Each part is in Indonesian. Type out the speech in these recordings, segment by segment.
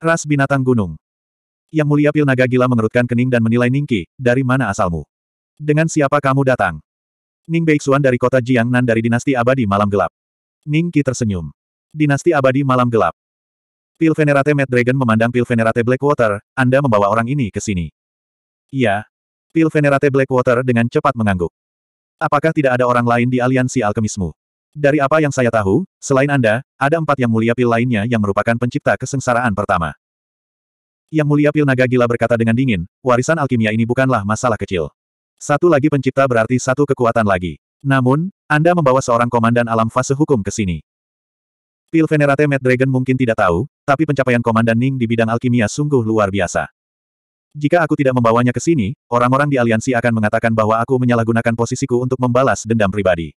Ras binatang gunung. Yang mulia pil naga gila mengerutkan kening dan menilai Ningqi, dari mana asalmu? Dengan siapa kamu datang? Ning Beixuan dari kota Jiangnan dari dinasti abadi malam gelap. Ningqi tersenyum. Dinasti abadi malam gelap. Pil Venerate Mad Dragon memandang Pil Venerate Blackwater, Anda membawa orang ini ke sini. Iya. Pil Venerate Blackwater dengan cepat mengangguk. Apakah tidak ada orang lain di aliansi alkemismu? Dari apa yang saya tahu, selain Anda, ada empat yang mulia pil lainnya yang merupakan pencipta kesengsaraan pertama. Yang mulia pil naga gila berkata dengan dingin, warisan alkimia ini bukanlah masalah kecil. Satu lagi pencipta berarti satu kekuatan lagi. Namun, Anda membawa seorang komandan alam fase hukum ke sini. Pil Venerate Mad Dragon mungkin tidak tahu, tapi pencapaian komandan Ning di bidang alkimia sungguh luar biasa. Jika aku tidak membawanya ke sini, orang-orang di aliansi akan mengatakan bahwa aku menyalahgunakan posisiku untuk membalas dendam pribadi.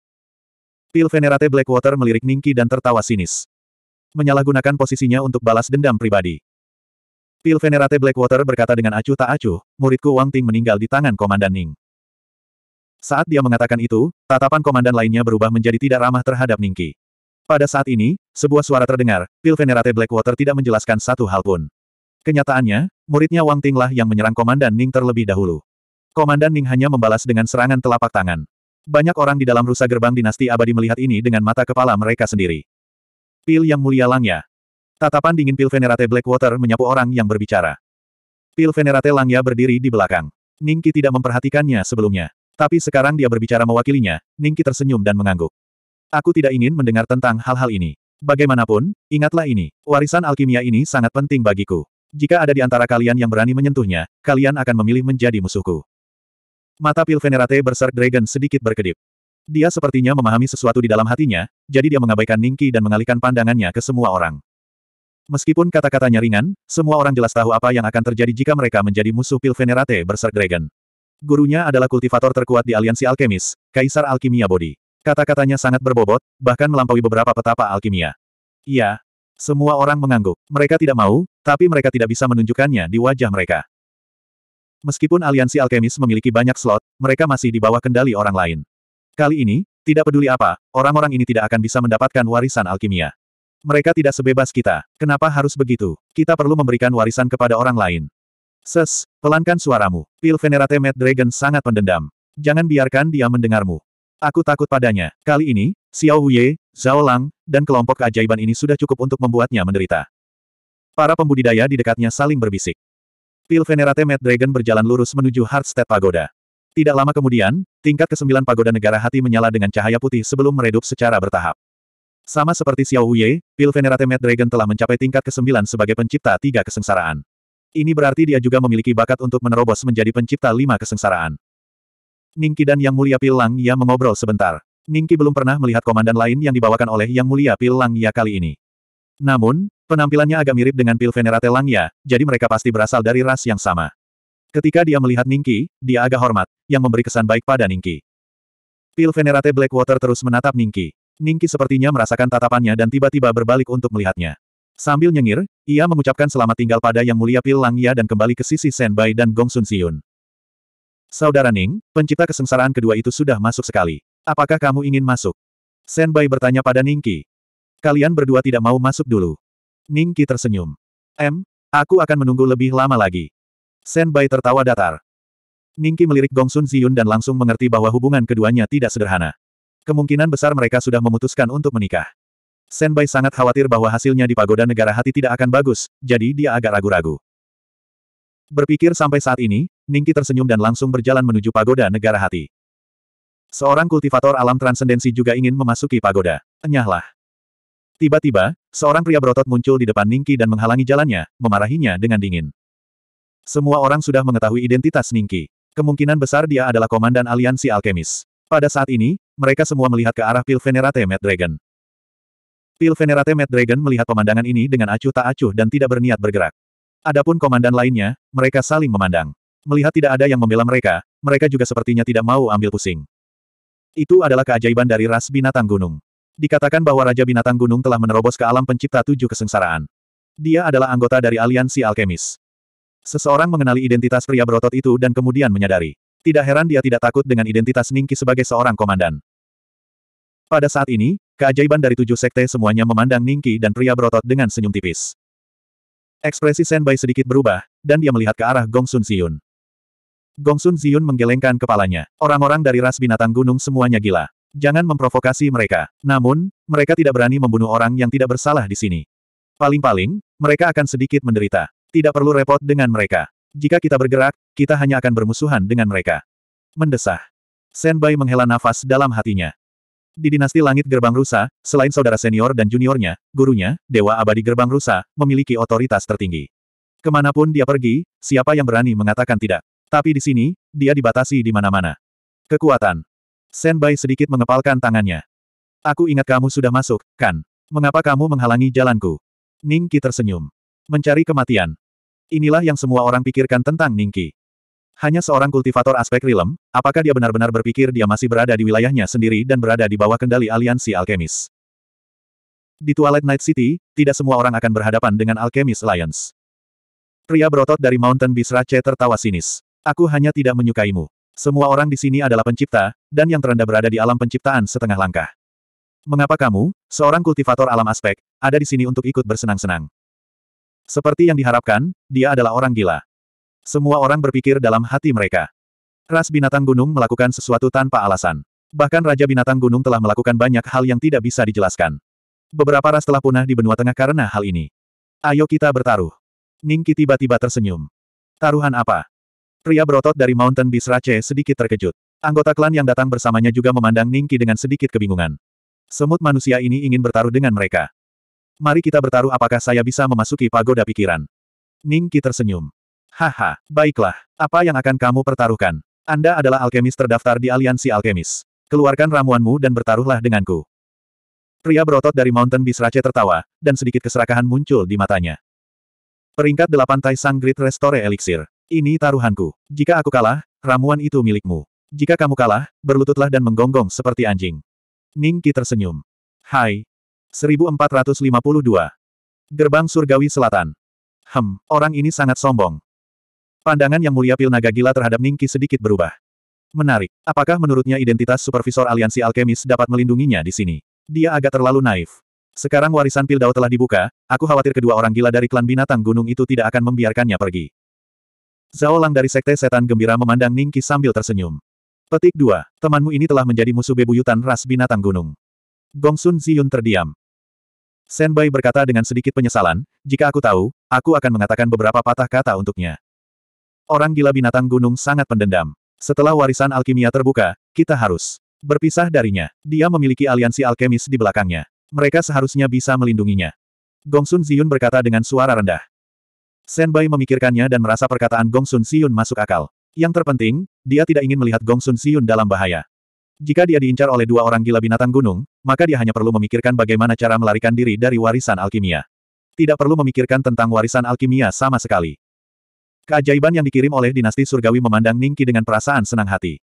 Pil Venerate Blackwater melirik Ningki dan tertawa sinis. Menyalahgunakan posisinya untuk balas dendam pribadi. Pil Venerate Blackwater berkata dengan acuh tak acuh, muridku Wang Ting meninggal di tangan Komandan Ning. Saat dia mengatakan itu, tatapan komandan lainnya berubah menjadi tidak ramah terhadap Ningki. Pada saat ini, sebuah suara terdengar, Pil Venerate Blackwater tidak menjelaskan satu hal pun. Kenyataannya, muridnya Wang Tinglah yang menyerang Komandan Ning terlebih dahulu. Komandan Ning hanya membalas dengan serangan telapak tangan. Banyak orang di dalam rusa gerbang dinasti abadi melihat ini dengan mata kepala mereka sendiri. Pil yang mulia Langya. Tatapan dingin Pil Venerate Blackwater menyapu orang yang berbicara. Pil Venerate Langya berdiri di belakang. Ningki tidak memperhatikannya sebelumnya. Tapi sekarang dia berbicara mewakilinya, Ningki tersenyum dan mengangguk. Aku tidak ingin mendengar tentang hal-hal ini. Bagaimanapun, ingatlah ini, warisan alkimia ini sangat penting bagiku. Jika ada di antara kalian yang berani menyentuhnya, kalian akan memilih menjadi musuhku. Mata pil Venerate Berserk Dragon sedikit berkedip. Dia sepertinya memahami sesuatu di dalam hatinya, jadi dia mengabaikan Ningki dan mengalihkan pandangannya ke semua orang. Meskipun kata-katanya ringan, semua orang jelas tahu apa yang akan terjadi jika mereka menjadi musuh pil Venerate Berserk Dragon. Gurunya adalah kultivator terkuat di aliansi alkemis, Kaisar Alkimia Bodi. Kata-katanya sangat berbobot, bahkan melampaui beberapa petapa alkimia. Iya. Semua orang mengangguk. Mereka tidak mau, tapi mereka tidak bisa menunjukkannya di wajah mereka. Meskipun aliansi alkemis memiliki banyak slot, mereka masih di bawah kendali orang lain. Kali ini, tidak peduli apa, orang-orang ini tidak akan bisa mendapatkan warisan alkimia. Mereka tidak sebebas kita. Kenapa harus begitu? Kita perlu memberikan warisan kepada orang lain. Ses, pelankan suaramu. Pil Venerate Mad Dragon sangat pendendam. Jangan biarkan dia mendengarmu. Aku takut padanya. Kali ini, Xiao Huye, Zhao Lang, dan kelompok keajaiban ini sudah cukup untuk membuatnya menderita. Para pembudidaya di dekatnya saling berbisik. Pil Venerate Mad Dragon berjalan lurus menuju Heartstead Pagoda. Tidak lama kemudian, tingkat ke-9 pagoda negara hati menyala dengan cahaya putih sebelum meredup secara bertahap. Sama seperti Xiao Wuye, Pil Venerate Mad Dragon telah mencapai tingkat ke-9 sebagai pencipta tiga kesengsaraan. Ini berarti dia juga memiliki bakat untuk menerobos menjadi pencipta lima kesengsaraan. Ningki dan Yang Mulia Pil Lang Ya mengobrol sebentar. Ningki belum pernah melihat komandan lain yang dibawakan oleh Yang Mulia Pil Lang Ya kali ini. Namun, Penampilannya agak mirip dengan pil Venerate Langya, jadi mereka pasti berasal dari ras yang sama. Ketika dia melihat Ningki, dia agak hormat, yang memberi kesan baik pada Ningki. Pil Venerate Blackwater terus menatap Ningki. Ningki sepertinya merasakan tatapannya dan tiba-tiba berbalik untuk melihatnya. Sambil nyengir, ia mengucapkan selamat tinggal pada Yang Mulia Pil Langya dan kembali ke sisi Senbai dan Gong Sun Siun. Saudara Ning, pencipta kesengsaraan kedua itu sudah masuk sekali. Apakah kamu ingin masuk? Senbai bertanya pada Ningki. Kalian berdua tidak mau masuk dulu. Ning Qi tersenyum. M, aku akan menunggu lebih lama lagi. Sen Bai tertawa datar. Ning Qi melirik Gong Sun Ziyun dan langsung mengerti bahwa hubungan keduanya tidak sederhana. Kemungkinan besar mereka sudah memutuskan untuk menikah. Sen Bai sangat khawatir bahwa hasilnya di pagoda negara hati tidak akan bagus, jadi dia agak ragu-ragu. Berpikir sampai saat ini, Ningki tersenyum dan langsung berjalan menuju pagoda negara hati. Seorang kultivator alam transendensi juga ingin memasuki pagoda. Enyahlah. Tiba-tiba, seorang pria berotot muncul di depan Ningki dan menghalangi jalannya, memarahinya dengan dingin. Semua orang sudah mengetahui identitas Ningki. Kemungkinan besar dia adalah komandan aliansi alkemis. Pada saat ini, mereka semua melihat ke arah Pil Venerate Mad Dragon. Pil Venerate Mad Dragon melihat pemandangan ini dengan acuh tak acuh dan tidak berniat bergerak. Adapun komandan lainnya, mereka saling memandang. Melihat tidak ada yang membela mereka, mereka juga sepertinya tidak mau ambil pusing. Itu adalah keajaiban dari ras binatang gunung. Dikatakan bahwa Raja Binatang Gunung telah menerobos ke alam pencipta tujuh kesengsaraan. Dia adalah anggota dari aliansi alkemis. Seseorang mengenali identitas pria berotot itu dan kemudian menyadari. Tidak heran dia tidak takut dengan identitas Ningki sebagai seorang komandan. Pada saat ini, keajaiban dari tujuh sekte semuanya memandang Ningki dan pria berotot dengan senyum tipis. Ekspresi Senbai sedikit berubah, dan dia melihat ke arah Gongsun Ziyun. Gongsun Ziyun menggelengkan kepalanya. Orang-orang dari ras binatang gunung semuanya gila. Jangan memprovokasi mereka. Namun, mereka tidak berani membunuh orang yang tidak bersalah di sini. Paling-paling, mereka akan sedikit menderita. Tidak perlu repot dengan mereka. Jika kita bergerak, kita hanya akan bermusuhan dengan mereka. Mendesah. Senbai menghela nafas dalam hatinya. Di dinasti langit gerbang rusa, selain saudara senior dan juniornya, gurunya, Dewa Abadi Gerbang Rusa, memiliki otoritas tertinggi. Kemanapun dia pergi, siapa yang berani mengatakan tidak. Tapi di sini, dia dibatasi di mana-mana. Kekuatan Senbai sedikit mengepalkan tangannya. Aku ingat kamu sudah masuk, kan? Mengapa kamu menghalangi jalanku? Ningki tersenyum. Mencari kematian. Inilah yang semua orang pikirkan tentang Ningki. Hanya seorang kultivator aspek rilem, apakah dia benar-benar berpikir dia masih berada di wilayahnya sendiri dan berada di bawah kendali aliansi alkemis? Di Twilight Night City, tidak semua orang akan berhadapan dengan Alchemist Alliance. Pria berotot dari Mountain Beast tertawa sinis. Aku hanya tidak menyukaimu. Semua orang di sini adalah pencipta, dan yang terendah berada di alam penciptaan setengah langkah. Mengapa kamu, seorang kultivator alam aspek, ada di sini untuk ikut bersenang-senang? Seperti yang diharapkan, dia adalah orang gila. Semua orang berpikir dalam hati mereka. Ras binatang gunung melakukan sesuatu tanpa alasan. Bahkan Raja Binatang Gunung telah melakukan banyak hal yang tidak bisa dijelaskan. Beberapa ras telah punah di benua tengah karena hal ini. Ayo kita bertaruh. Ningki tiba-tiba tersenyum. Taruhan apa? Pria berotot dari Mountain Beast Rache sedikit terkejut. Anggota klan yang datang bersamanya juga memandang Ningki dengan sedikit kebingungan. Semut manusia ini ingin bertaruh dengan mereka. Mari kita bertaruh apakah saya bisa memasuki pagoda pikiran. Ningki tersenyum. Haha, baiklah. Apa yang akan kamu pertaruhkan? Anda adalah alkemis terdaftar di Aliansi Alkemis. Keluarkan ramuanmu dan bertaruhlah denganku. Pria berotot dari Mountain Beast Rache tertawa, dan sedikit keserakahan muncul di matanya. Peringkat 8 Tai Sang Great Restore Elixir. Ini taruhanku. Jika aku kalah, ramuan itu milikmu. Jika kamu kalah, berlututlah dan menggonggong seperti anjing. Ningki tersenyum. Hai. 1452. Gerbang Surgawi Selatan. Hem, orang ini sangat sombong. Pandangan yang mulia pil naga gila terhadap Ningki sedikit berubah. Menarik. Apakah menurutnya identitas supervisor aliansi alkemis dapat melindunginya di sini? Dia agak terlalu naif. Sekarang warisan Pil Dao telah dibuka, aku khawatir kedua orang gila dari klan binatang gunung itu tidak akan membiarkannya pergi. Zhao Lang dari Sekte Setan Gembira memandang Ningki sambil tersenyum. Petik 2. Temanmu ini telah menjadi musuh bebuyutan ras binatang gunung. Gong Sun Ziyun terdiam. Bai berkata dengan sedikit penyesalan, jika aku tahu, aku akan mengatakan beberapa patah kata untuknya. Orang gila binatang gunung sangat pendendam. Setelah warisan alkimia terbuka, kita harus berpisah darinya. Dia memiliki aliansi alkemis di belakangnya. Mereka seharusnya bisa melindunginya. Gong Sun Ziyun berkata dengan suara rendah. Senbai memikirkannya dan merasa perkataan Gong Sun Siyun masuk akal. Yang terpenting, dia tidak ingin melihat Gong Sun Siyun dalam bahaya. Jika dia diincar oleh dua orang gila binatang gunung, maka dia hanya perlu memikirkan bagaimana cara melarikan diri dari warisan alkimia. Tidak perlu memikirkan tentang warisan alkimia sama sekali. Keajaiban yang dikirim oleh dinasti surgawi memandang Ningki dengan perasaan senang hati.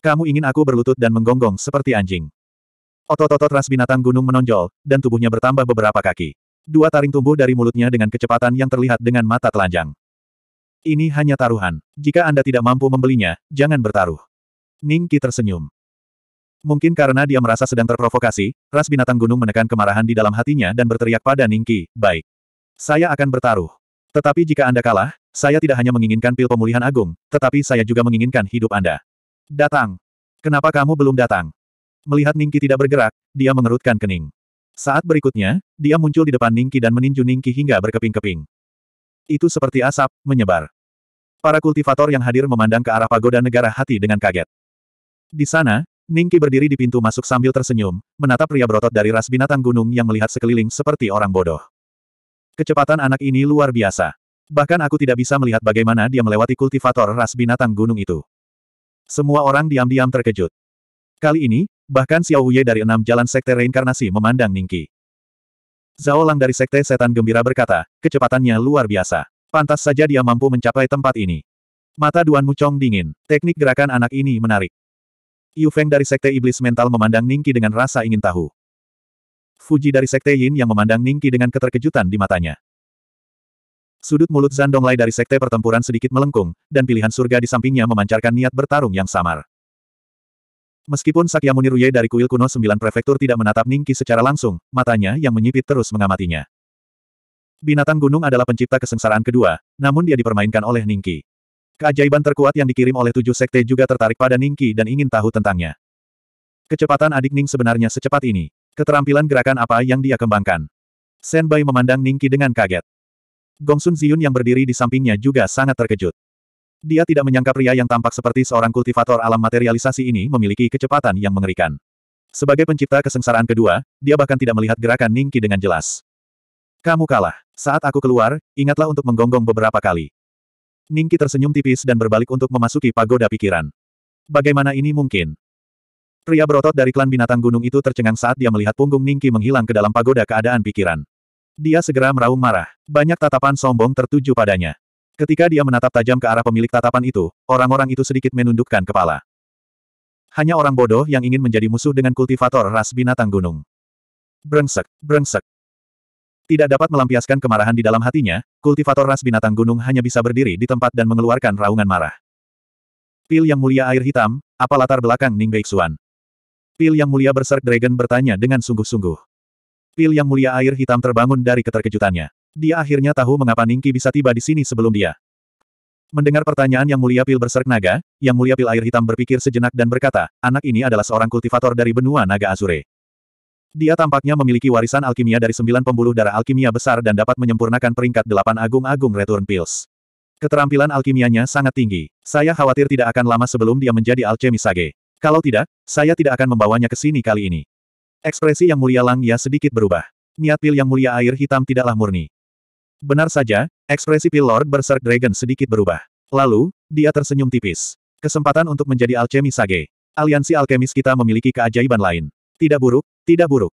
Kamu ingin aku berlutut dan menggonggong seperti anjing. Otot-otot ras binatang gunung menonjol, dan tubuhnya bertambah beberapa kaki. Dua taring tumbuh dari mulutnya dengan kecepatan yang terlihat dengan mata telanjang. Ini hanya taruhan. Jika Anda tidak mampu membelinya, jangan bertaruh. Ning Qi tersenyum. Mungkin karena dia merasa sedang terprovokasi, ras binatang gunung menekan kemarahan di dalam hatinya dan berteriak pada Ning Qi, baik. Saya akan bertaruh. Tetapi jika Anda kalah, saya tidak hanya menginginkan pil pemulihan agung, tetapi saya juga menginginkan hidup Anda. Datang. Kenapa kamu belum datang? Melihat Ningki tidak bergerak, dia mengerutkan kening. Saat berikutnya, dia muncul di depan Ningki dan meninju Ningki hingga berkeping-keping. Itu seperti asap, menyebar. Para kultivator yang hadir memandang ke arah pagoda negara hati dengan kaget. Di sana, Ningki berdiri di pintu masuk sambil tersenyum, menatap pria berotot dari ras binatang gunung yang melihat sekeliling seperti orang bodoh. Kecepatan anak ini luar biasa. Bahkan aku tidak bisa melihat bagaimana dia melewati kultivator ras binatang gunung itu. Semua orang diam-diam terkejut. Kali ini, Bahkan Xiao Huye dari enam jalan sekte reinkarnasi memandang Ningki. Zhao Lang dari sekte setan gembira berkata, kecepatannya luar biasa. Pantas saja dia mampu mencapai tempat ini. Mata Duan Mucong dingin, teknik gerakan anak ini menarik. Yu Feng dari sekte iblis mental memandang Ningki dengan rasa ingin tahu. Fuji dari sekte Yin yang memandang Ningki dengan keterkejutan di matanya. Sudut mulut Zandong Zandonglai dari sekte pertempuran sedikit melengkung, dan pilihan surga di sampingnya memancarkan niat bertarung yang samar. Meskipun Sakyamuni Ruye dari kuil kuno sembilan prefektur tidak menatap Ningki secara langsung, matanya yang menyipit terus mengamatinya. Binatang gunung adalah pencipta kesengsaraan kedua, namun dia dipermainkan oleh Ningki. Keajaiban terkuat yang dikirim oleh tujuh sekte juga tertarik pada Ningki dan ingin tahu tentangnya. Kecepatan adik Ning sebenarnya secepat ini. Keterampilan gerakan apa yang dia kembangkan? Senbai memandang Ningki dengan kaget. Gongsun Ziyun yang berdiri di sampingnya juga sangat terkejut. Dia tidak menyangka pria yang tampak seperti seorang kultivator alam materialisasi ini memiliki kecepatan yang mengerikan. Sebagai pencipta kesengsaraan kedua, dia bahkan tidak melihat gerakan Ningki dengan jelas. Kamu kalah. Saat aku keluar, ingatlah untuk menggonggong beberapa kali. Ningki tersenyum tipis dan berbalik untuk memasuki pagoda pikiran. Bagaimana ini mungkin? Pria berotot dari klan binatang gunung itu tercengang saat dia melihat punggung Ningki menghilang ke dalam pagoda keadaan pikiran. Dia segera meraung marah. Banyak tatapan sombong tertuju padanya. Ketika dia menatap tajam ke arah pemilik tatapan itu, orang-orang itu sedikit menundukkan kepala. Hanya orang bodoh yang ingin menjadi musuh dengan kultivator ras binatang gunung. Brengsek, brengsek. Tidak dapat melampiaskan kemarahan di dalam hatinya, kultivator ras binatang gunung hanya bisa berdiri di tempat dan mengeluarkan raungan marah. Pil yang mulia air hitam, apa latar belakang Ning Beixuan? Pil yang mulia berserk dragon bertanya dengan sungguh-sungguh. Pil yang mulia air hitam terbangun dari keterkejutannya. Dia akhirnya tahu mengapa Ningki bisa tiba di sini sebelum dia. Mendengar pertanyaan yang mulia pil berserk naga, yang mulia pil air hitam berpikir sejenak dan berkata, anak ini adalah seorang kultivator dari benua naga Azure. Dia tampaknya memiliki warisan alkimia dari sembilan pembuluh darah alkimia besar dan dapat menyempurnakan peringkat delapan agung-agung return pills. Keterampilan alkimianya sangat tinggi. Saya khawatir tidak akan lama sebelum dia menjadi alchemis sage. Kalau tidak, saya tidak akan membawanya ke sini kali ini. Ekspresi yang mulia Lang Ya sedikit berubah. Niat pil yang mulia air hitam tidaklah murni. Benar saja, ekspresi Pilord Berserk Dragon sedikit berubah. Lalu, dia tersenyum tipis. Kesempatan untuk menjadi alchemy sage. Aliansi alkemis kita memiliki keajaiban lain. Tidak buruk, tidak buruk.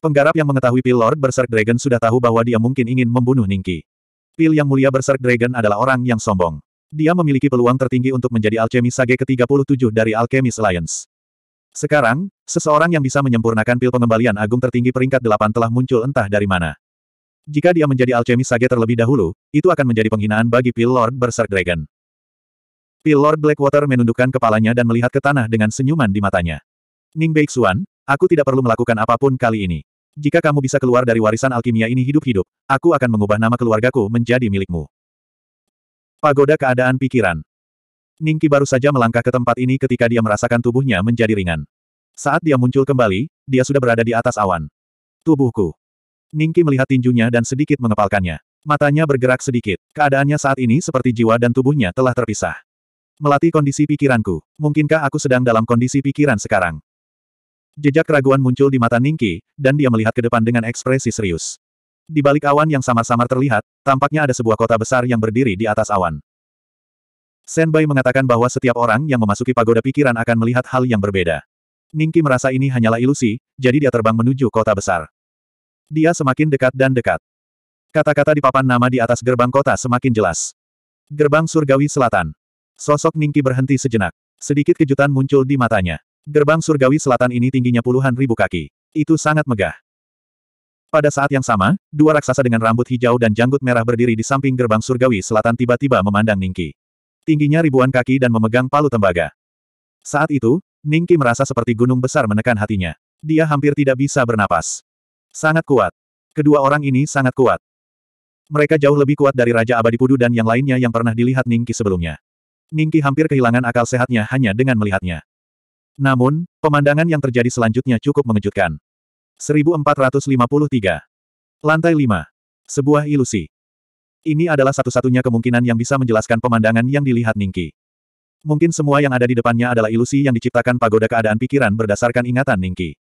Penggarap yang mengetahui Pil Lord Berserk Dragon sudah tahu bahwa dia mungkin ingin membunuh Ningki. Pil yang mulia Berserk Dragon adalah orang yang sombong. Dia memiliki peluang tertinggi untuk menjadi alchemy sage ke-37 dari Alchemist Alliance. Sekarang, seseorang yang bisa menyempurnakan pil pengembalian agung tertinggi peringkat 8 telah muncul entah dari mana. Jika dia menjadi alchemis sage terlebih dahulu, itu akan menjadi penghinaan bagi Pil Lord Berserk Dragon. Pil Lord Blackwater menundukkan kepalanya dan melihat ke tanah dengan senyuman di matanya. Ning Beixuan, aku tidak perlu melakukan apapun kali ini. Jika kamu bisa keluar dari warisan alkimia ini hidup-hidup, aku akan mengubah nama keluargaku menjadi milikmu. Pagoda keadaan pikiran. Ningki baru saja melangkah ke tempat ini ketika dia merasakan tubuhnya menjadi ringan. Saat dia muncul kembali, dia sudah berada di atas awan. Tubuhku. Ningki melihat tinjunya dan sedikit mengepalkannya. Matanya bergerak sedikit. Keadaannya saat ini seperti jiwa dan tubuhnya telah terpisah. Melatih kondisi pikiranku. Mungkinkah aku sedang dalam kondisi pikiran sekarang? Jejak keraguan muncul di mata Ningki, dan dia melihat ke depan dengan ekspresi serius. Di balik awan yang samar-samar terlihat, tampaknya ada sebuah kota besar yang berdiri di atas awan. Senbai mengatakan bahwa setiap orang yang memasuki pagoda pikiran akan melihat hal yang berbeda. Ningki merasa ini hanyalah ilusi, jadi dia terbang menuju kota besar. Dia semakin dekat dan dekat. Kata-kata di papan nama di atas gerbang kota semakin jelas. Gerbang Surgawi Selatan. Sosok Ningki berhenti sejenak. Sedikit kejutan muncul di matanya. Gerbang Surgawi Selatan ini tingginya puluhan ribu kaki. Itu sangat megah. Pada saat yang sama, dua raksasa dengan rambut hijau dan janggut merah berdiri di samping gerbang Surgawi Selatan tiba-tiba memandang Ningki. Tingginya ribuan kaki dan memegang palu tembaga. Saat itu, Ningki merasa seperti gunung besar menekan hatinya. Dia hampir tidak bisa bernapas. Sangat kuat. Kedua orang ini sangat kuat. Mereka jauh lebih kuat dari Raja Abadi Pudu dan yang lainnya yang pernah dilihat Ningki sebelumnya. Ningki hampir kehilangan akal sehatnya hanya dengan melihatnya. Namun, pemandangan yang terjadi selanjutnya cukup mengejutkan. 1453. Lantai 5. Sebuah ilusi. Ini adalah satu-satunya kemungkinan yang bisa menjelaskan pemandangan yang dilihat Ningki. Mungkin semua yang ada di depannya adalah ilusi yang diciptakan pagoda keadaan pikiran berdasarkan ingatan Ningki.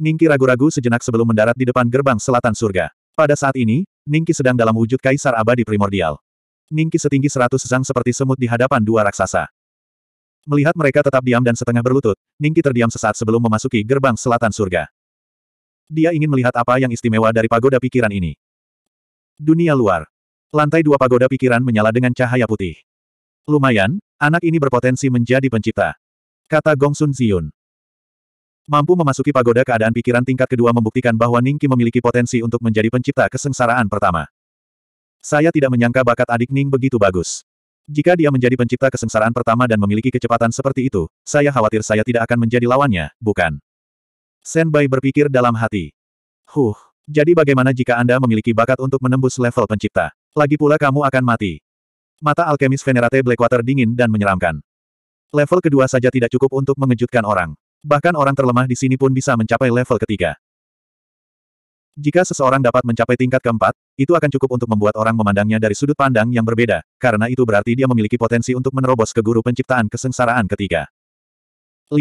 Ningki ragu-ragu sejenak sebelum mendarat di depan gerbang selatan surga. Pada saat ini, Ningki sedang dalam wujud kaisar abadi primordial. Ningki setinggi seratus zang seperti semut di hadapan dua raksasa. Melihat mereka tetap diam dan setengah berlutut, Ningki terdiam sesaat sebelum memasuki gerbang selatan surga. Dia ingin melihat apa yang istimewa dari pagoda pikiran ini. Dunia luar. Lantai dua pagoda pikiran menyala dengan cahaya putih. Lumayan, anak ini berpotensi menjadi pencipta. Kata Gongsun Ziyun. Mampu memasuki pagoda keadaan pikiran tingkat kedua membuktikan bahwa Ningki memiliki potensi untuk menjadi pencipta kesengsaraan pertama. Saya tidak menyangka bakat adik Ning begitu bagus. Jika dia menjadi pencipta kesengsaraan pertama dan memiliki kecepatan seperti itu, saya khawatir saya tidak akan menjadi lawannya, bukan? Senbai berpikir dalam hati. Huh, jadi bagaimana jika Anda memiliki bakat untuk menembus level pencipta? Lagi pula kamu akan mati. Mata alkemis Venerate Blackwater dingin dan menyeramkan. Level kedua saja tidak cukup untuk mengejutkan orang. Bahkan orang terlemah di sini pun bisa mencapai level ketiga. Jika seseorang dapat mencapai tingkat keempat, itu akan cukup untuk membuat orang memandangnya dari sudut pandang yang berbeda, karena itu berarti dia memiliki potensi untuk menerobos ke guru penciptaan kesengsaraan ketiga. 5,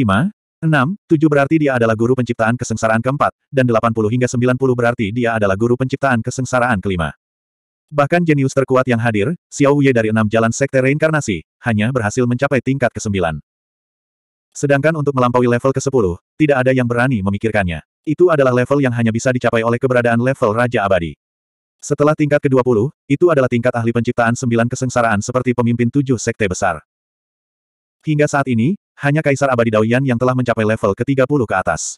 6, 7 berarti dia adalah guru penciptaan kesengsaraan keempat, dan 80 hingga 90 berarti dia adalah guru penciptaan kesengsaraan kelima. Bahkan jenius terkuat yang hadir, Xiao Yue dari enam jalan sekte reinkarnasi, hanya berhasil mencapai tingkat ke-9. Sedangkan untuk melampaui level ke-10, tidak ada yang berani memikirkannya. Itu adalah level yang hanya bisa dicapai oleh keberadaan level Raja Abadi. Setelah tingkat ke-20, itu adalah tingkat ahli penciptaan sembilan kesengsaraan seperti pemimpin tujuh sekte besar. Hingga saat ini, hanya Kaisar Abadi Daoyan yang telah mencapai level ke-30 ke atas.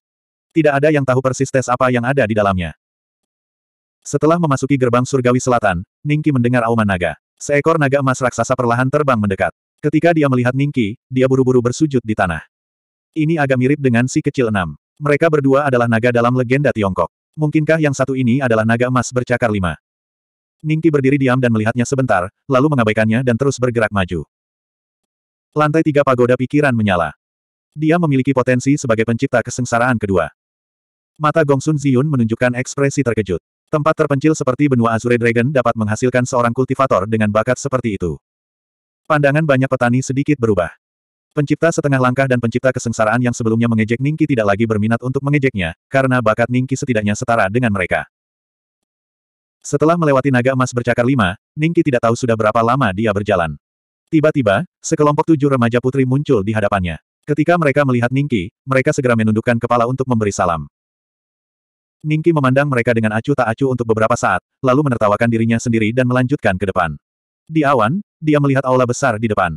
Tidak ada yang tahu persis tes apa yang ada di dalamnya. Setelah memasuki gerbang surgawi selatan, Ningki mendengar auman naga. Seekor naga emas raksasa perlahan terbang mendekat. Ketika dia melihat Ningki, dia buru-buru bersujud di tanah. Ini agak mirip dengan si kecil enam. Mereka berdua adalah naga dalam legenda Tiongkok. Mungkinkah yang satu ini adalah naga emas bercakar lima? Ningki berdiri diam dan melihatnya sebentar, lalu mengabaikannya dan terus bergerak maju. Lantai tiga pagoda pikiran menyala. Dia memiliki potensi sebagai pencipta kesengsaraan kedua. Mata Gongsun Ziyun menunjukkan ekspresi terkejut. Tempat terpencil seperti benua Azure Dragon dapat menghasilkan seorang kultivator dengan bakat seperti itu. Pandangan banyak petani sedikit berubah. Pencipta setengah langkah dan pencipta kesengsaraan yang sebelumnya mengejek Ningki tidak lagi berminat untuk mengejeknya, karena bakat Ningki setidaknya setara dengan mereka. Setelah melewati naga emas bercakar lima, Ningki tidak tahu sudah berapa lama dia berjalan. Tiba-tiba, sekelompok tujuh remaja putri muncul di hadapannya. Ketika mereka melihat Ningki, mereka segera menundukkan kepala untuk memberi salam. Ningki memandang mereka dengan acuh tak acuh untuk beberapa saat, lalu menertawakan dirinya sendiri dan melanjutkan ke depan. Di awan, dia melihat aula besar di depan.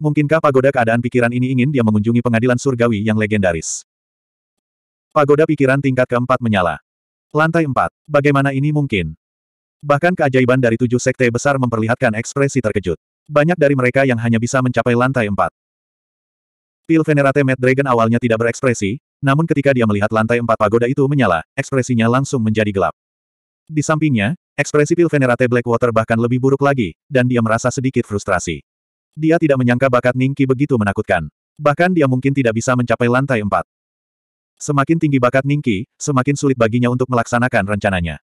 Mungkinkah pagoda keadaan pikiran ini ingin dia mengunjungi pengadilan surgawi yang legendaris? Pagoda pikiran tingkat keempat menyala. Lantai empat, bagaimana ini mungkin? Bahkan keajaiban dari tujuh sekte besar memperlihatkan ekspresi terkejut. Banyak dari mereka yang hanya bisa mencapai lantai empat. Pil Venerate Mad Dragon awalnya tidak berekspresi, namun ketika dia melihat lantai empat pagoda itu menyala, ekspresinya langsung menjadi gelap. Di sampingnya, Ekspresi Pilvenerate Blackwater bahkan lebih buruk lagi, dan dia merasa sedikit frustrasi. Dia tidak menyangka bakat Ningki begitu menakutkan. Bahkan dia mungkin tidak bisa mencapai lantai empat. Semakin tinggi bakat Ningki, semakin sulit baginya untuk melaksanakan rencananya.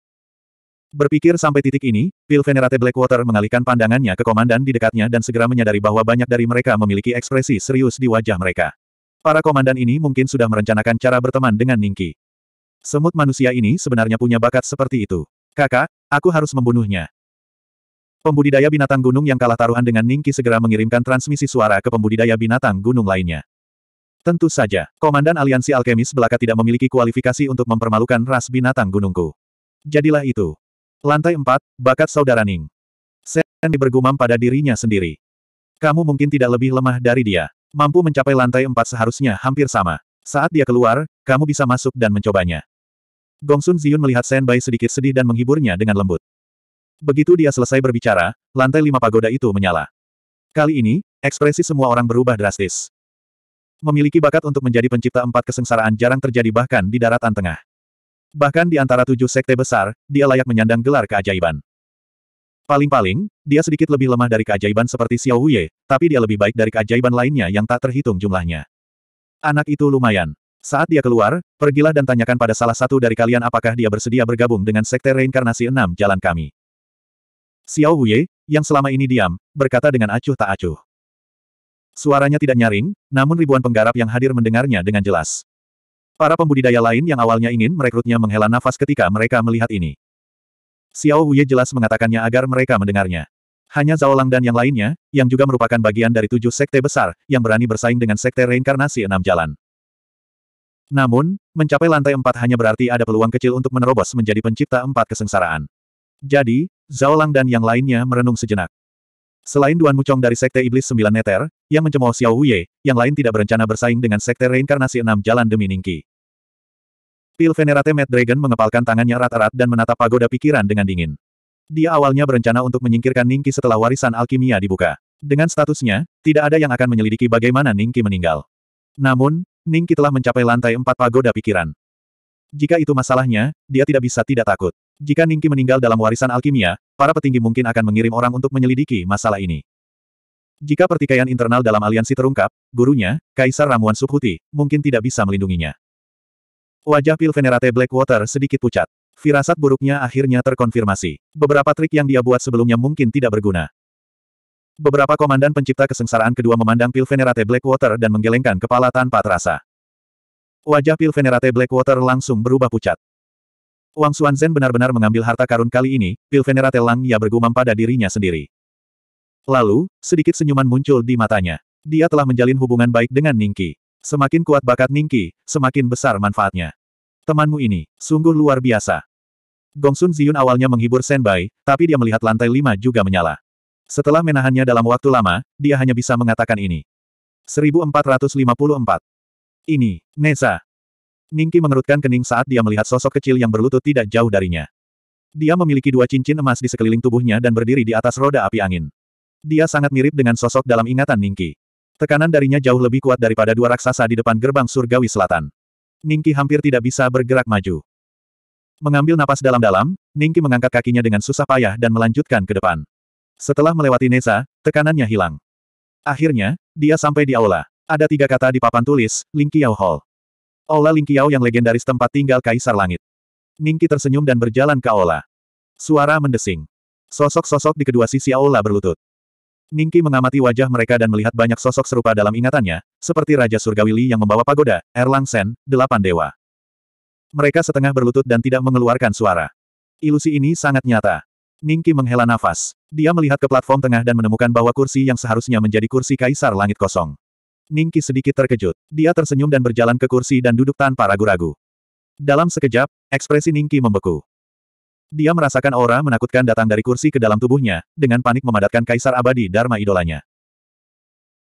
Berpikir sampai titik ini, Pilvenerate Blackwater mengalihkan pandangannya ke komandan di dekatnya dan segera menyadari bahwa banyak dari mereka memiliki ekspresi serius di wajah mereka. Para komandan ini mungkin sudah merencanakan cara berteman dengan Ningki. Semut manusia ini sebenarnya punya bakat seperti itu. Kakak, Aku harus membunuhnya. Pembudidaya binatang gunung yang kalah taruhan dengan Ningki segera mengirimkan transmisi suara ke pembudidaya binatang gunung lainnya. Tentu saja, Komandan Aliansi Alkemis belaka tidak memiliki kualifikasi untuk mempermalukan ras binatang gunungku. Jadilah itu. Lantai 4, Bakat Saudara Ning. Sen bergumam pada dirinya sendiri. Kamu mungkin tidak lebih lemah dari dia. Mampu mencapai lantai 4 seharusnya hampir sama. Saat dia keluar, kamu bisa masuk dan mencobanya. Gongsun Ziyun melihat Shen Bai sedikit sedih dan menghiburnya dengan lembut. Begitu dia selesai berbicara, lantai lima pagoda itu menyala. Kali ini, ekspresi semua orang berubah drastis. Memiliki bakat untuk menjadi pencipta empat kesengsaraan jarang terjadi bahkan di daratan tengah. Bahkan di antara tujuh sekte besar, dia layak menyandang gelar keajaiban. Paling-paling, dia sedikit lebih lemah dari keajaiban seperti Xiao Wuye, tapi dia lebih baik dari keajaiban lainnya yang tak terhitung jumlahnya. Anak itu lumayan. Saat dia keluar, pergilah dan tanyakan pada salah satu dari kalian apakah dia bersedia bergabung dengan Sekte Reinkarnasi Enam Jalan Kami. Xiao Huye, yang selama ini diam, berkata dengan acuh tak acuh. Suaranya tidak nyaring, namun ribuan penggarap yang hadir mendengarnya dengan jelas. Para pembudidaya lain yang awalnya ingin merekrutnya menghela nafas ketika mereka melihat ini. Xiao Huye jelas mengatakannya agar mereka mendengarnya. Hanya Zhao Lang dan yang lainnya, yang juga merupakan bagian dari tujuh sekte besar, yang berani bersaing dengan sekte reinkarnasi enam jalan. Namun, mencapai lantai empat hanya berarti ada peluang kecil untuk menerobos menjadi pencipta empat kesengsaraan. Jadi, Zhao Lang dan yang lainnya merenung sejenak. Selain Duan Mucong dari Sekte Iblis Sembilan Neter, yang mencemooh Xiao Wuye, yang lain tidak berencana bersaing dengan Sekte Reinkarnasi Enam Jalan demi Ningki. Pil Venerate Mad Dragon mengepalkan tangannya erat rat dan menatap pagoda pikiran dengan dingin. Dia awalnya berencana untuk menyingkirkan Ningki setelah warisan alkimia dibuka. Dengan statusnya, tidak ada yang akan menyelidiki bagaimana Ningki meninggal. Namun, Ningki telah mencapai lantai empat pagoda pikiran. Jika itu masalahnya, dia tidak bisa tidak takut. Jika Ningki meninggal dalam warisan alkimia, para petinggi mungkin akan mengirim orang untuk menyelidiki masalah ini. Jika pertikaian internal dalam aliansi terungkap, gurunya, Kaisar Ramuan Sukhuti, mungkin tidak bisa melindunginya. Wajah Pil Venerate Blackwater sedikit pucat. Firasat buruknya akhirnya terkonfirmasi. Beberapa trik yang dia buat sebelumnya mungkin tidak berguna. Beberapa komandan pencipta kesengsaraan kedua memandang Pil Venerate Blackwater dan menggelengkan kepala tanpa terasa. Wajah Pil Venerate Blackwater langsung berubah pucat. Wang Xuanzen benar-benar mengambil harta karun kali ini, Pil Venerate Lang ia bergumam pada dirinya sendiri. Lalu, sedikit senyuman muncul di matanya. Dia telah menjalin hubungan baik dengan Ningki. Semakin kuat bakat Ningki, semakin besar manfaatnya. Temanmu ini, sungguh luar biasa. Gongsun Ziyun awalnya menghibur Senbai, tapi dia melihat lantai lima juga menyala. Setelah menahannya dalam waktu lama, dia hanya bisa mengatakan ini. 1454. Ini, Nesa. Ningki mengerutkan kening saat dia melihat sosok kecil yang berlutut tidak jauh darinya. Dia memiliki dua cincin emas di sekeliling tubuhnya dan berdiri di atas roda api angin. Dia sangat mirip dengan sosok dalam ingatan Ningki. Tekanan darinya jauh lebih kuat daripada dua raksasa di depan gerbang surgawi selatan. Ningki hampir tidak bisa bergerak maju. Mengambil napas dalam-dalam, Ningki mengangkat kakinya dengan susah payah dan melanjutkan ke depan. Setelah melewati Neza, tekanannya hilang. Akhirnya, dia sampai di aula. Ada tiga kata di papan tulis, Lingqiao Hall. Aula Lingqiao yang legendaris tempat tinggal Kaisar Langit. Ningki tersenyum dan berjalan ke aula. Suara mendesing. Sosok-sosok di kedua sisi aula berlutut. Ningki mengamati wajah mereka dan melihat banyak sosok serupa dalam ingatannya, seperti Raja Surgawi Li yang membawa pagoda, Erlang Sen, delapan dewa. Mereka setengah berlutut dan tidak mengeluarkan suara. Ilusi ini sangat nyata. Ningki menghela nafas. Dia melihat ke platform tengah dan menemukan bahwa kursi yang seharusnya menjadi kursi kaisar langit kosong. Ningki sedikit terkejut. Dia tersenyum dan berjalan ke kursi dan duduk tanpa ragu-ragu. Dalam sekejap, ekspresi Ningki membeku. Dia merasakan aura menakutkan datang dari kursi ke dalam tubuhnya, dengan panik memadatkan kaisar abadi Dharma idolanya.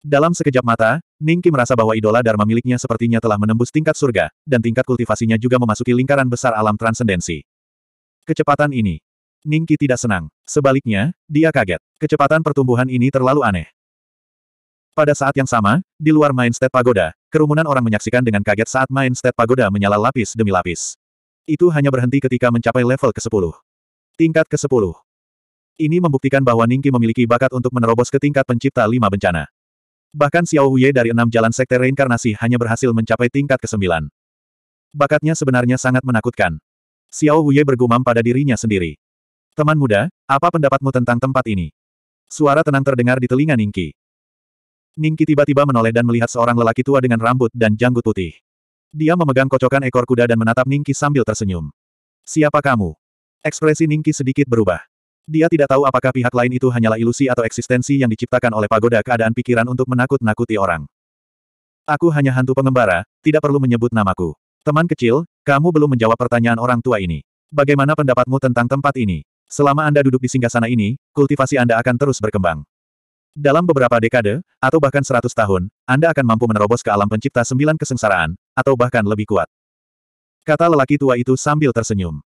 Dalam sekejap mata, Ningki merasa bahwa idola Dharma miliknya sepertinya telah menembus tingkat surga, dan tingkat kultivasinya juga memasuki lingkaran besar alam transendensi. Kecepatan ini, Ningki tidak senang. Sebaliknya, dia kaget. Kecepatan pertumbuhan ini terlalu aneh. Pada saat yang sama, di luar Main State Pagoda, kerumunan orang menyaksikan dengan kaget saat Main State Pagoda menyala lapis demi lapis. Itu hanya berhenti ketika mencapai level ke-10. Tingkat ke-10. Ini membuktikan bahwa Ningki memiliki bakat untuk menerobos ke tingkat pencipta lima bencana. Bahkan Xiao Huye dari enam jalan sekte reinkarnasi hanya berhasil mencapai tingkat ke-9. Bakatnya sebenarnya sangat menakutkan. Xiao Huye bergumam pada dirinya sendiri. Teman muda, apa pendapatmu tentang tempat ini? Suara tenang terdengar di telinga Ningki. Ningki tiba-tiba menoleh dan melihat seorang lelaki tua dengan rambut dan janggut putih. Dia memegang kocokan ekor kuda dan menatap Ningki sambil tersenyum. Siapa kamu? Ekspresi Ningki sedikit berubah. Dia tidak tahu apakah pihak lain itu hanyalah ilusi atau eksistensi yang diciptakan oleh pagoda keadaan pikiran untuk menakut-nakuti orang. Aku hanya hantu pengembara, tidak perlu menyebut namaku. Teman kecil, kamu belum menjawab pertanyaan orang tua ini. Bagaimana pendapatmu tentang tempat ini? Selama Anda duduk di singgasana ini, kultivasi Anda akan terus berkembang. Dalam beberapa dekade, atau bahkan seratus tahun, Anda akan mampu menerobos ke alam pencipta sembilan kesengsaraan, atau bahkan lebih kuat. Kata lelaki tua itu sambil tersenyum.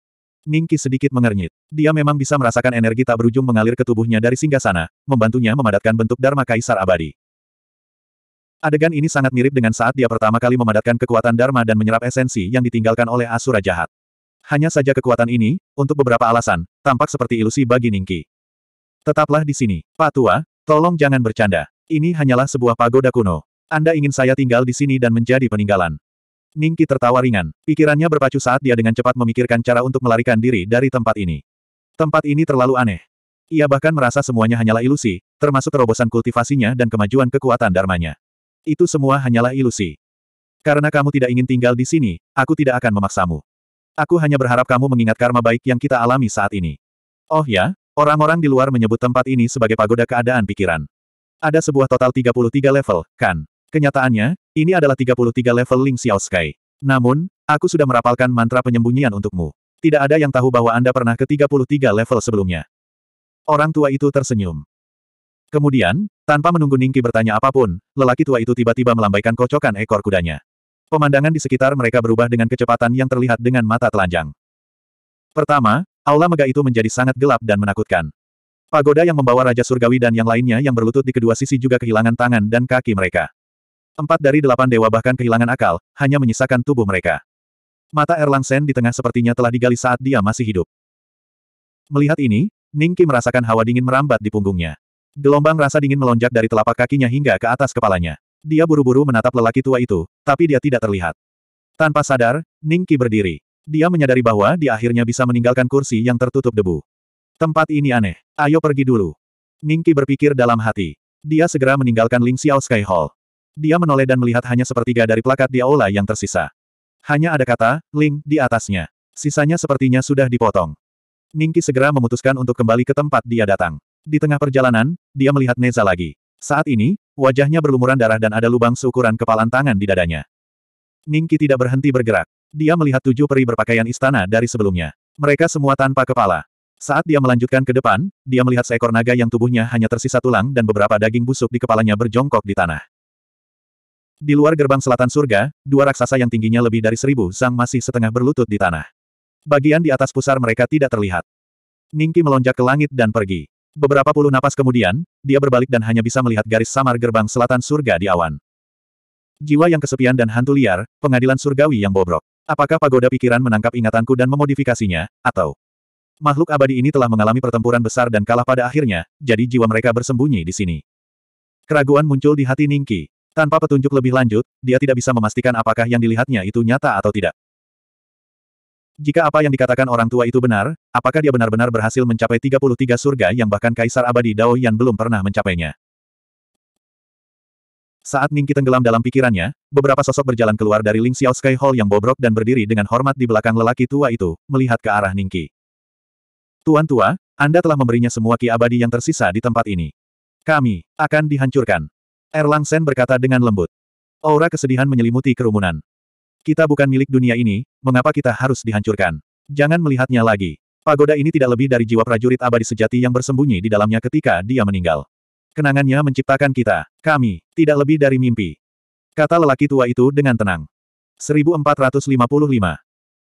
Ningki sedikit mengernyit. Dia memang bisa merasakan energi tak berujung mengalir ke tubuhnya dari singgasana, membantunya memadatkan bentuk Dharma Kaisar abadi. Adegan ini sangat mirip dengan saat dia pertama kali memadatkan kekuatan Dharma dan menyerap esensi yang ditinggalkan oleh Asura jahat. Hanya saja kekuatan ini, untuk beberapa alasan, tampak seperti ilusi bagi Ningki. Tetaplah di sini. Pak Tua, tolong jangan bercanda. Ini hanyalah sebuah pagoda kuno. Anda ingin saya tinggal di sini dan menjadi peninggalan. Ningki tertawa ringan. Pikirannya berpacu saat dia dengan cepat memikirkan cara untuk melarikan diri dari tempat ini. Tempat ini terlalu aneh. Ia bahkan merasa semuanya hanyalah ilusi, termasuk terobosan kultivasinya dan kemajuan kekuatan dharmanya. Itu semua hanyalah ilusi. Karena kamu tidak ingin tinggal di sini, aku tidak akan memaksamu. Aku hanya berharap kamu mengingat karma baik yang kita alami saat ini. Oh ya, orang-orang di luar menyebut tempat ini sebagai pagoda keadaan pikiran. Ada sebuah total 33 level, kan? Kenyataannya, ini adalah 33 level Ling Xiao Sky. Namun, aku sudah merapalkan mantra penyembunyian untukmu. Tidak ada yang tahu bahwa Anda pernah ke 33 level sebelumnya. Orang tua itu tersenyum. Kemudian, tanpa menunggu Ningki bertanya apapun, lelaki tua itu tiba-tiba melambaikan kocokan ekor kudanya. Pemandangan di sekitar mereka berubah dengan kecepatan yang terlihat dengan mata telanjang. Pertama, aula mega itu menjadi sangat gelap dan menakutkan. Pagoda yang membawa Raja Surgawi dan yang lainnya yang berlutut di kedua sisi juga kehilangan tangan dan kaki mereka. Empat dari delapan dewa bahkan kehilangan akal, hanya menyisakan tubuh mereka. Mata Erlang Sen di tengah sepertinya telah digali saat dia masih hidup. Melihat ini, Ningki merasakan hawa dingin merambat di punggungnya. Gelombang rasa dingin melonjak dari telapak kakinya hingga ke atas kepalanya. Dia buru-buru menatap lelaki tua itu, tapi dia tidak terlihat. Tanpa sadar, Ning Qi berdiri. Dia menyadari bahwa dia akhirnya bisa meninggalkan kursi yang tertutup debu. Tempat ini aneh. Ayo pergi dulu. Ning Qi berpikir dalam hati. Dia segera meninggalkan Ling Xiao Sky Hall. Dia menoleh dan melihat hanya sepertiga dari plakat di aula yang tersisa. Hanya ada kata, Ling, di atasnya. Sisanya sepertinya sudah dipotong. Ning segera memutuskan untuk kembali ke tempat dia datang. Di tengah perjalanan, dia melihat Neza lagi. Saat ini, wajahnya berlumuran darah dan ada lubang seukuran kepalan tangan di dadanya. Ningki tidak berhenti bergerak. Dia melihat tujuh peri berpakaian istana dari sebelumnya. Mereka semua tanpa kepala. Saat dia melanjutkan ke depan, dia melihat seekor naga yang tubuhnya hanya tersisa tulang dan beberapa daging busuk di kepalanya berjongkok di tanah. Di luar gerbang selatan surga, dua raksasa yang tingginya lebih dari seribu sang masih setengah berlutut di tanah. Bagian di atas pusar mereka tidak terlihat. Ningki melonjak ke langit dan pergi. Beberapa puluh napas kemudian, dia berbalik dan hanya bisa melihat garis samar gerbang selatan surga di awan. Jiwa yang kesepian dan hantu liar, pengadilan surgawi yang bobrok. Apakah pagoda pikiran menangkap ingatanku dan memodifikasinya, atau makhluk abadi ini telah mengalami pertempuran besar dan kalah pada akhirnya, jadi jiwa mereka bersembunyi di sini. Keraguan muncul di hati Ningki. Tanpa petunjuk lebih lanjut, dia tidak bisa memastikan apakah yang dilihatnya itu nyata atau tidak. Jika apa yang dikatakan orang tua itu benar, apakah dia benar-benar berhasil mencapai 33 surga yang bahkan Kaisar Abadi Dao Yan belum pernah mencapainya? Saat Ningki tenggelam dalam pikirannya, beberapa sosok berjalan keluar dari Ling Xiao Sky Hall yang bobrok dan berdiri dengan hormat di belakang lelaki tua itu, melihat ke arah Ningki. Tuan tua, Anda telah memberinya semua ki abadi yang tersisa di tempat ini. Kami, akan dihancurkan. Erlang Sen berkata dengan lembut. Aura kesedihan menyelimuti kerumunan. Kita bukan milik dunia ini, mengapa kita harus dihancurkan? Jangan melihatnya lagi. Pagoda ini tidak lebih dari jiwa prajurit abadi sejati yang bersembunyi di dalamnya ketika dia meninggal. Kenangannya menciptakan kita, kami, tidak lebih dari mimpi. Kata lelaki tua itu dengan tenang. 1455.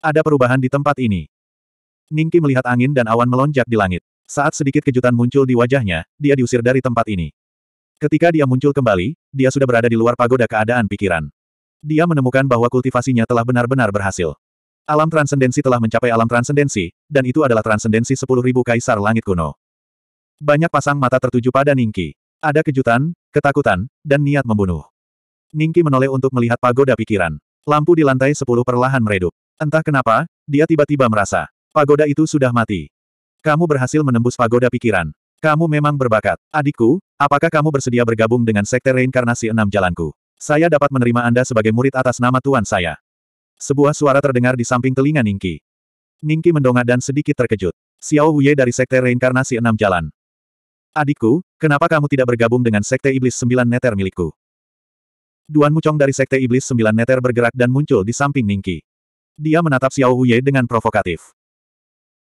Ada perubahan di tempat ini. Ningki melihat angin dan awan melonjak di langit. Saat sedikit kejutan muncul di wajahnya, dia diusir dari tempat ini. Ketika dia muncul kembali, dia sudah berada di luar pagoda keadaan pikiran. Dia menemukan bahwa kultivasinya telah benar-benar berhasil. Alam transendensi telah mencapai alam transendensi, dan itu adalah transendensi 10.000 kaisar langit kuno. Banyak pasang mata tertuju pada Ningki. Ada kejutan, ketakutan, dan niat membunuh. Ningki menoleh untuk melihat pagoda pikiran. Lampu di lantai 10 perlahan meredup. Entah kenapa, dia tiba-tiba merasa, pagoda itu sudah mati. Kamu berhasil menembus pagoda pikiran. Kamu memang berbakat. Adikku, apakah kamu bersedia bergabung dengan sekte reinkarnasi enam jalanku? Saya dapat menerima Anda sebagai murid atas nama tuan saya. Sebuah suara terdengar di samping telinga Ningki. Ningki mendongak dan sedikit terkejut. Xiao Huye dari Sekte Reinkarnasi Enam Jalan. Adikku, kenapa kamu tidak bergabung dengan Sekte Iblis Sembilan Neter milikku? Duan Mucong dari Sekte Iblis Sembilan Neter bergerak dan muncul di samping Ningki. Dia menatap Xiao Huye dengan provokatif.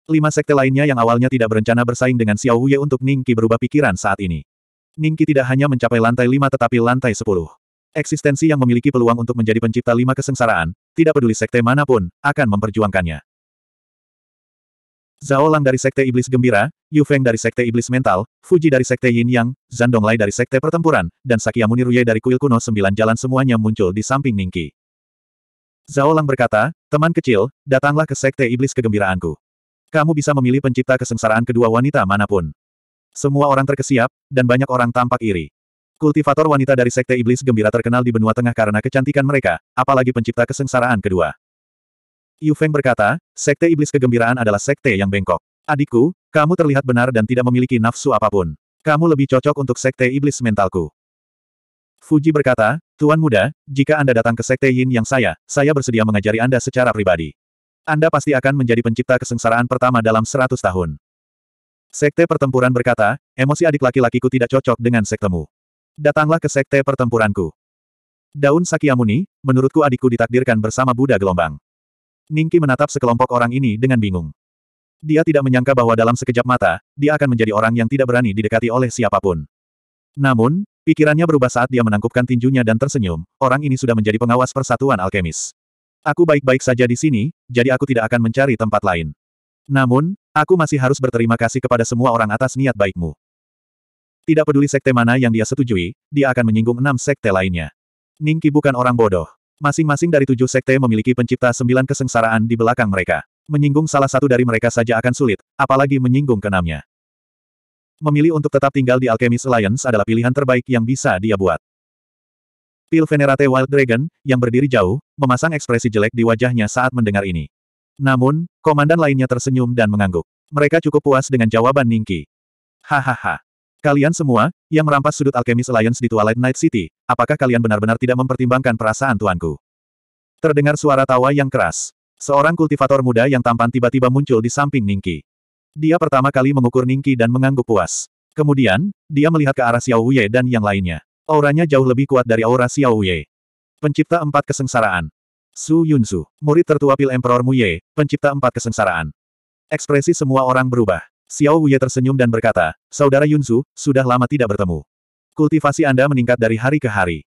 Lima sekte lainnya yang awalnya tidak berencana bersaing dengan Xiao Huye untuk Ningki berubah pikiran saat ini. Ningki tidak hanya mencapai lantai lima tetapi lantai sepuluh. Eksistensi yang memiliki peluang untuk menjadi pencipta lima kesengsaraan, tidak peduli sekte manapun, akan memperjuangkannya. Zhao Lang dari Sekte Iblis Gembira, Yu Feng dari Sekte Iblis Mental, Fuji dari Sekte Yin Yang, Zandong Lai dari Sekte Pertempuran, dan Sakyamuni Ruye dari Kuil Kuno Sembilan Jalan semuanya muncul di samping Ningki. Zhao Lang berkata, teman kecil, datanglah ke Sekte Iblis Kegembiraanku. Kamu bisa memilih pencipta kesengsaraan kedua wanita manapun. Semua orang terkesiap, dan banyak orang tampak iri. Kultivator wanita dari Sekte Iblis gembira terkenal di benua tengah karena kecantikan mereka, apalagi pencipta kesengsaraan kedua. Yu Feng berkata, Sekte Iblis kegembiraan adalah sekte yang bengkok. Adikku, kamu terlihat benar dan tidak memiliki nafsu apapun. Kamu lebih cocok untuk Sekte Iblis mentalku. Fuji berkata, Tuan Muda, jika Anda datang ke Sekte Yin yang saya, saya bersedia mengajari Anda secara pribadi. Anda pasti akan menjadi pencipta kesengsaraan pertama dalam 100 tahun. Sekte pertempuran berkata, emosi adik laki-lakiku tidak cocok dengan sektemu. Datanglah ke sekte pertempuranku. Daun Sakyamuni, menurutku adikku ditakdirkan bersama Buddha gelombang. Ningki menatap sekelompok orang ini dengan bingung. Dia tidak menyangka bahwa dalam sekejap mata, dia akan menjadi orang yang tidak berani didekati oleh siapapun. Namun, pikirannya berubah saat dia menangkupkan tinjunya dan tersenyum, orang ini sudah menjadi pengawas persatuan alkemis. Aku baik-baik saja di sini, jadi aku tidak akan mencari tempat lain. Namun, aku masih harus berterima kasih kepada semua orang atas niat baikmu. Tidak peduli sekte mana yang dia setujui, dia akan menyinggung enam sekte lainnya. Ningki bukan orang bodoh. Masing-masing dari tujuh sekte memiliki pencipta sembilan kesengsaraan di belakang mereka. Menyinggung salah satu dari mereka saja akan sulit, apalagi menyinggung keenamnya. Memilih untuk tetap tinggal di Alchemist Alliance adalah pilihan terbaik yang bisa dia buat. Pil Venerate Wild Dragon, yang berdiri jauh, memasang ekspresi jelek di wajahnya saat mendengar ini. Namun, komandan lainnya tersenyum dan mengangguk. Mereka cukup puas dengan jawaban Ningki. Hahaha. Kalian semua, yang merampas sudut alkemis Alliance di Twilight Night City, apakah kalian benar-benar tidak mempertimbangkan perasaan tuanku? Terdengar suara tawa yang keras. Seorang kultivator muda yang tampan tiba-tiba muncul di samping Ningki. Dia pertama kali mengukur Ningki dan mengangguk puas. Kemudian, dia melihat ke arah Xiao Yue dan yang lainnya. Auranya jauh lebih kuat dari aura Xiao Yue. Pencipta empat kesengsaraan. Su Yunzu, murid tertua Pil Emperor Muye, pencipta empat kesengsaraan. Ekspresi semua orang berubah. Xiao Wuye tersenyum dan berkata, Saudara Yunzu, sudah lama tidak bertemu. Kultivasi Anda meningkat dari hari ke hari.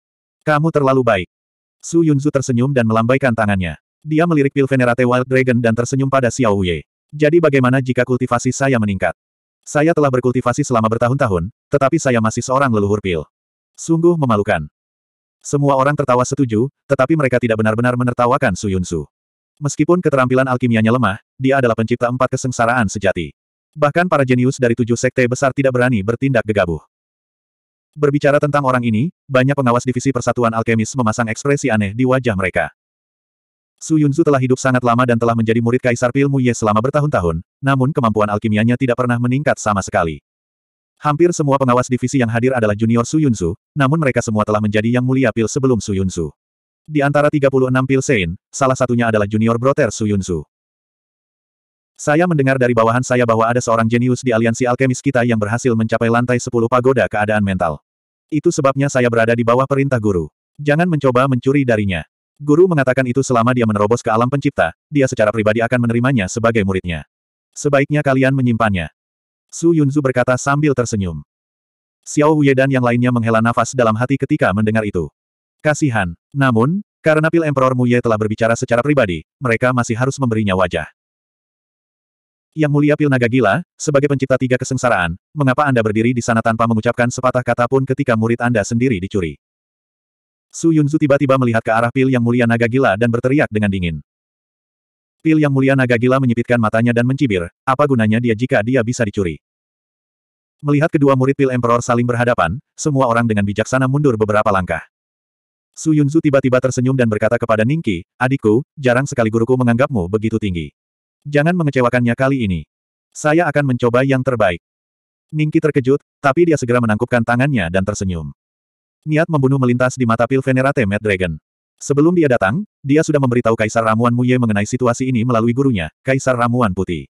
Kamu terlalu baik. Su Yunzu tersenyum dan melambaikan tangannya. Dia melirik pil Venerate Wild Dragon dan tersenyum pada Xiao Wuye. Jadi bagaimana jika kultivasi saya meningkat? Saya telah berkultivasi selama bertahun-tahun, tetapi saya masih seorang leluhur pil. Sungguh memalukan. Semua orang tertawa setuju, tetapi mereka tidak benar-benar menertawakan Su Yunzu. Meskipun keterampilan alkimianya lemah, dia adalah pencipta empat kesengsaraan sejati. Bahkan para jenius dari tujuh sekte besar tidak berani bertindak gegabah. Berbicara tentang orang ini, banyak pengawas divisi Persatuan Alkemis memasang ekspresi aneh di wajah mereka. Su Yunzu telah hidup sangat lama dan telah menjadi murid Kaisar Pilmu Ye selama bertahun-tahun, namun kemampuan alkimianya tidak pernah meningkat sama sekali. Hampir semua pengawas divisi yang hadir adalah junior Su Yunzu, namun mereka semua telah menjadi yang mulia pil sebelum Su Yunzu. Di antara 36 pil Sein, salah satunya adalah junior Broter Su Yunzu. Saya mendengar dari bawahan saya bahwa ada seorang jenius di aliansi alkemis kita yang berhasil mencapai lantai 10 pagoda keadaan mental. Itu sebabnya saya berada di bawah perintah guru. Jangan mencoba mencuri darinya. Guru mengatakan itu selama dia menerobos ke alam pencipta, dia secara pribadi akan menerimanya sebagai muridnya. Sebaiknya kalian menyimpannya. Su Yunzu berkata sambil tersenyum. Xiao Wei dan yang lainnya menghela nafas dalam hati ketika mendengar itu. Kasihan. Namun, karena pil Emperor Muye telah berbicara secara pribadi, mereka masih harus memberinya wajah. Yang mulia pil naga gila, sebagai pencipta tiga kesengsaraan, mengapa Anda berdiri di sana tanpa mengucapkan sepatah kata pun ketika murid Anda sendiri dicuri? Su Yunzu tiba-tiba melihat ke arah pil yang mulia naga gila dan berteriak dengan dingin. Pil yang mulia naga gila menyipitkan matanya dan mencibir, apa gunanya dia jika dia bisa dicuri? Melihat kedua murid pil Emperor saling berhadapan, semua orang dengan bijaksana mundur beberapa langkah. Su Yunzu tiba-tiba tersenyum dan berkata kepada Ningki, adikku, jarang sekali guruku menganggapmu begitu tinggi. Jangan mengecewakannya kali ini. Saya akan mencoba yang terbaik. Ningki terkejut, tapi dia segera menangkupkan tangannya dan tersenyum. Niat membunuh melintas di mata pil Venerate Mad Dragon. Sebelum dia datang, dia sudah memberitahu Kaisar Ramuan Muye mengenai situasi ini melalui gurunya, Kaisar Ramuan Putih.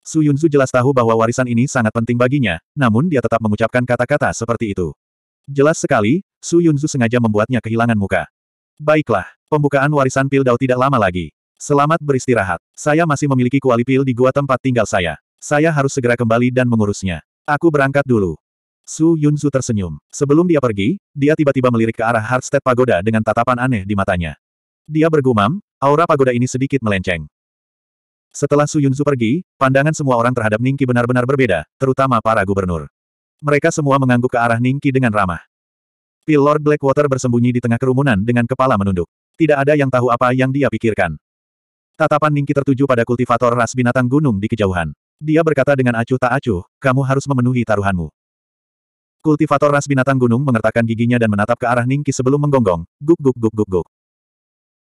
Su Yunzu jelas tahu bahwa warisan ini sangat penting baginya, namun dia tetap mengucapkan kata-kata seperti itu. Jelas sekali, Su Yunzu sengaja membuatnya kehilangan muka. Baiklah, pembukaan warisan pil Dao tidak lama lagi. Selamat beristirahat. Saya masih memiliki kuali pil di gua tempat tinggal saya. Saya harus segera kembali dan mengurusnya. Aku berangkat dulu. Su Yunzu tersenyum. Sebelum dia pergi, dia tiba-tiba melirik ke arah Hardstead Pagoda dengan tatapan aneh di matanya. Dia bergumam, aura pagoda ini sedikit melenceng. Setelah Su Yunzu pergi, pandangan semua orang terhadap Ningki benar-benar berbeda, terutama para gubernur. Mereka semua mengangguk ke arah Ningki dengan ramah. Pil Lord Blackwater bersembunyi di tengah kerumunan dengan kepala menunduk. Tidak ada yang tahu apa yang dia pikirkan. Tatapan Ningki tertuju pada kultivator ras binatang gunung di kejauhan. Dia berkata dengan acuh tak acuh, kamu harus memenuhi taruhanmu. Kultivator ras binatang gunung mengertakkan giginya dan menatap ke arah Ningki sebelum menggonggong, guk guk guk guk guk.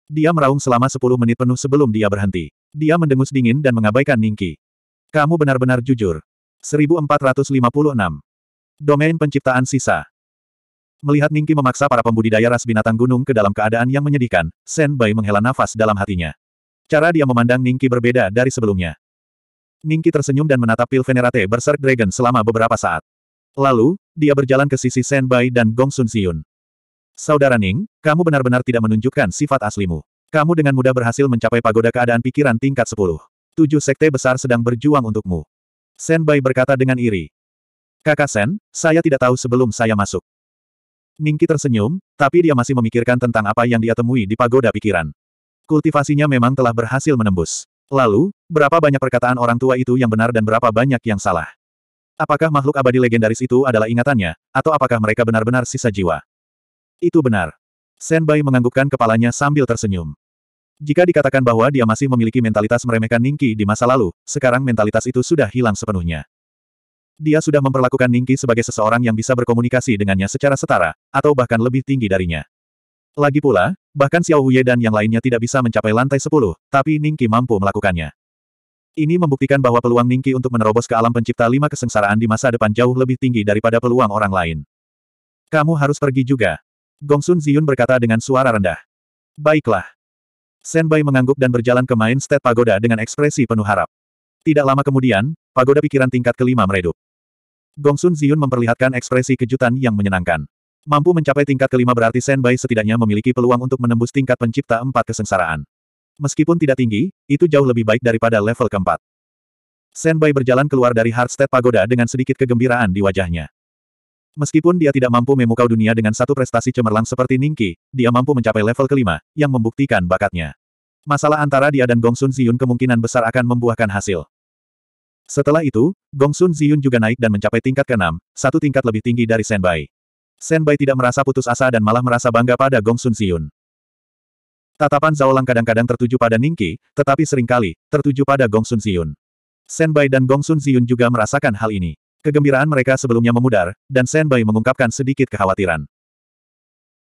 Dia meraung selama 10 menit penuh sebelum dia berhenti. Dia mendengus dingin dan mengabaikan Ningki. Kamu benar-benar jujur. 1456. Domain penciptaan sisa. Melihat Ningki memaksa para pembudidaya ras binatang gunung ke dalam keadaan yang menyedihkan, Sen Bai menghela nafas dalam hatinya. Cara dia memandang Ningki berbeda dari sebelumnya. Ningki tersenyum dan menatap Pil Venerate Berserk Dragon selama beberapa saat. Lalu, dia berjalan ke sisi Senbai dan Gong Sun Xiun. Saudara Ning, kamu benar-benar tidak menunjukkan sifat aslimu. Kamu dengan mudah berhasil mencapai pagoda keadaan pikiran tingkat 10. Tujuh sekte besar sedang berjuang untukmu. Senbai berkata dengan iri. Kakak Sen, saya tidak tahu sebelum saya masuk. Ningki tersenyum, tapi dia masih memikirkan tentang apa yang dia temui di pagoda pikiran. Kultivasinya memang telah berhasil menembus. Lalu, berapa banyak perkataan orang tua itu yang benar dan berapa banyak yang salah? Apakah makhluk abadi legendaris itu adalah ingatannya, atau apakah mereka benar-benar sisa jiwa? Itu benar. Senbai menganggukkan kepalanya sambil tersenyum. Jika dikatakan bahwa dia masih memiliki mentalitas meremehkan Ningki di masa lalu, sekarang mentalitas itu sudah hilang sepenuhnya. Dia sudah memperlakukan Ningki sebagai seseorang yang bisa berkomunikasi dengannya secara setara, atau bahkan lebih tinggi darinya. Lagi pula, bahkan Xiao Huye dan yang lainnya tidak bisa mencapai lantai 10, tapi Ningqi mampu melakukannya. Ini membuktikan bahwa peluang Ningqi untuk menerobos ke alam pencipta lima kesengsaraan di masa depan jauh lebih tinggi daripada peluang orang lain. Kamu harus pergi juga. Gongsun Ziyun berkata dengan suara rendah. Baiklah. Senbai mengangguk dan berjalan ke Main State Pagoda dengan ekspresi penuh harap. Tidak lama kemudian, pagoda pikiran tingkat kelima meredup. Gongsun Ziyun memperlihatkan ekspresi kejutan yang menyenangkan. Mampu mencapai tingkat kelima berarti Senbai setidaknya memiliki peluang untuk menembus tingkat pencipta empat kesengsaraan. Meskipun tidak tinggi, itu jauh lebih baik daripada level keempat. Senbai berjalan keluar dari Hardstead Pagoda dengan sedikit kegembiraan di wajahnya. Meskipun dia tidak mampu memukau dunia dengan satu prestasi cemerlang seperti Ningki, dia mampu mencapai level kelima, yang membuktikan bakatnya. Masalah antara dia dan Gong Gongsun Ziyun kemungkinan besar akan membuahkan hasil. Setelah itu, Gong Gongsun Ziyun juga naik dan mencapai tingkat keenam, satu tingkat lebih tinggi dari Senbai. Sen tidak merasa putus asa dan malah merasa bangga pada Gong Sun Xiun. Tatapan Zhao Lang kadang-kadang tertuju pada Ningqi, tetapi seringkali, tertuju pada Gong Sun Xiun. dan Gong Sun Xiun juga merasakan hal ini. Kegembiraan mereka sebelumnya memudar, dan Senbai mengungkapkan sedikit kekhawatiran.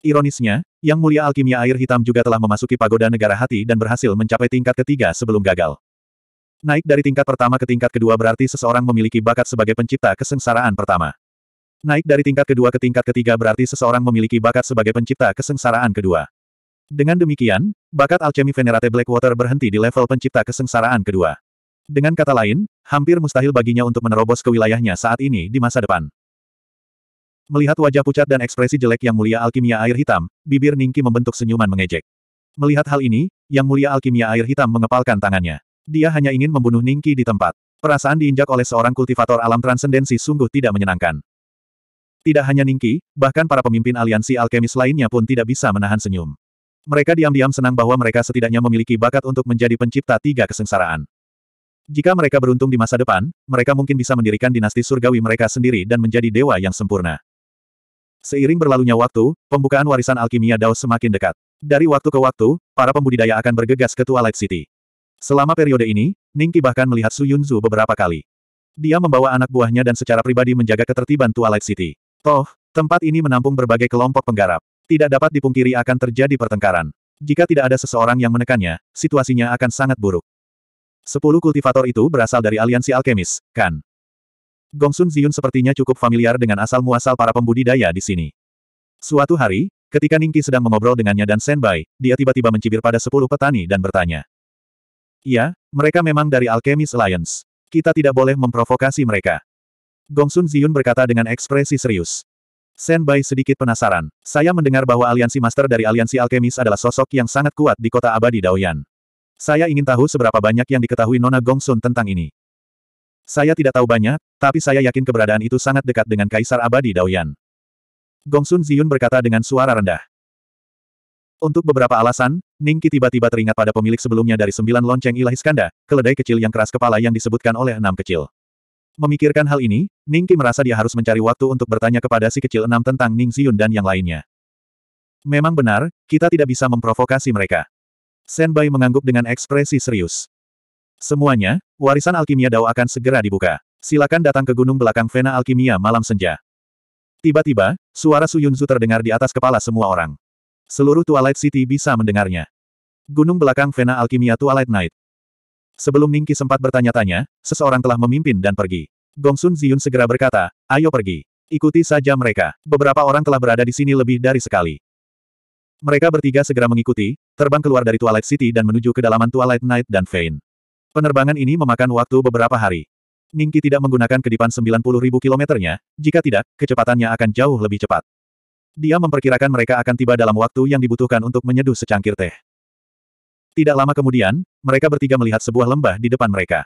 Ironisnya, Yang Mulia Alkimia Air Hitam juga telah memasuki pagoda negara hati dan berhasil mencapai tingkat ketiga sebelum gagal. Naik dari tingkat pertama ke tingkat kedua berarti seseorang memiliki bakat sebagai pencipta kesengsaraan pertama. Naik dari tingkat kedua ke tingkat ketiga berarti seseorang memiliki bakat sebagai pencipta kesengsaraan kedua. Dengan demikian, bakat alchemy Venerate Blackwater berhenti di level pencipta kesengsaraan kedua. Dengan kata lain, hampir mustahil baginya untuk menerobos ke wilayahnya saat ini di masa depan. Melihat wajah pucat dan ekspresi jelek Yang Mulia Alkimia Air Hitam, bibir Ningki membentuk senyuman mengejek. Melihat hal ini, Yang Mulia Alkimia Air Hitam mengepalkan tangannya. Dia hanya ingin membunuh Ningki di tempat. Perasaan diinjak oleh seorang kultivator alam transendensi sungguh tidak menyenangkan. Tidak hanya Ningki, bahkan para pemimpin aliansi alkemis lainnya pun tidak bisa menahan senyum. Mereka diam-diam senang bahwa mereka setidaknya memiliki bakat untuk menjadi pencipta tiga kesengsaraan. Jika mereka beruntung di masa depan, mereka mungkin bisa mendirikan dinasti surgawi mereka sendiri dan menjadi dewa yang sempurna. Seiring berlalunya waktu, pembukaan warisan alkimia Dao semakin dekat. Dari waktu ke waktu, para pembudidaya akan bergegas ke Twilight City. Selama periode ini, Ningki bahkan melihat Su Yunzu beberapa kali. Dia membawa anak buahnya dan secara pribadi menjaga ketertiban Twilight City. Toh, tempat ini menampung berbagai kelompok penggarap. Tidak dapat dipungkiri akan terjadi pertengkaran. Jika tidak ada seseorang yang menekannya, situasinya akan sangat buruk. Sepuluh kultivator itu berasal dari aliansi alkemis, kan? Gongsun Ziyun sepertinya cukup familiar dengan asal-muasal para pembudidaya di sini. Suatu hari, ketika Ningki sedang mengobrol dengannya dan Senbai, dia tiba-tiba mencibir pada sepuluh petani dan bertanya. Iya, mereka memang dari Alchemist Alliance. Kita tidak boleh memprovokasi mereka. Gongsun Ziyun berkata dengan ekspresi serius. Sen Bai sedikit penasaran. Saya mendengar bahwa aliansi master dari aliansi alkemis adalah sosok yang sangat kuat di kota abadi Daoyan. Saya ingin tahu seberapa banyak yang diketahui Nona Gongsun tentang ini. Saya tidak tahu banyak, tapi saya yakin keberadaan itu sangat dekat dengan Kaisar Abadi Daoyan. Gongsun Ziyun berkata dengan suara rendah. Untuk beberapa alasan, Ningki tiba-tiba teringat pada pemilik sebelumnya dari sembilan lonceng ilahi skanda, keledai kecil yang keras kepala yang disebutkan oleh enam kecil. Memikirkan hal ini, Ning Qi merasa dia harus mencari waktu untuk bertanya kepada si kecil enam tentang Ning Xiyun dan yang lainnya. Memang benar, kita tidak bisa memprovokasi mereka. Shen Bai mengangguk dengan ekspresi serius. Semuanya, warisan alkimia Dao akan segera dibuka. Silakan datang ke gunung belakang Vena Alkimia malam senja. Tiba-tiba, suara Su Yunzu terdengar di atas kepala semua orang. Seluruh Twilight City bisa mendengarnya. Gunung belakang Vena Alkimia Twilight Night. Sebelum Ningki sempat bertanya-tanya, seseorang telah memimpin dan pergi. Gongsun Ziyun segera berkata, ayo pergi. Ikuti saja mereka. Beberapa orang telah berada di sini lebih dari sekali. Mereka bertiga segera mengikuti, terbang keluar dari Twilight City dan menuju kedalaman Twilight Night dan Fane. Penerbangan ini memakan waktu beberapa hari. Ningki tidak menggunakan kedipan 90 ribu kilometernya, jika tidak, kecepatannya akan jauh lebih cepat. Dia memperkirakan mereka akan tiba dalam waktu yang dibutuhkan untuk menyeduh secangkir teh. Tidak lama kemudian, mereka bertiga melihat sebuah lembah di depan mereka.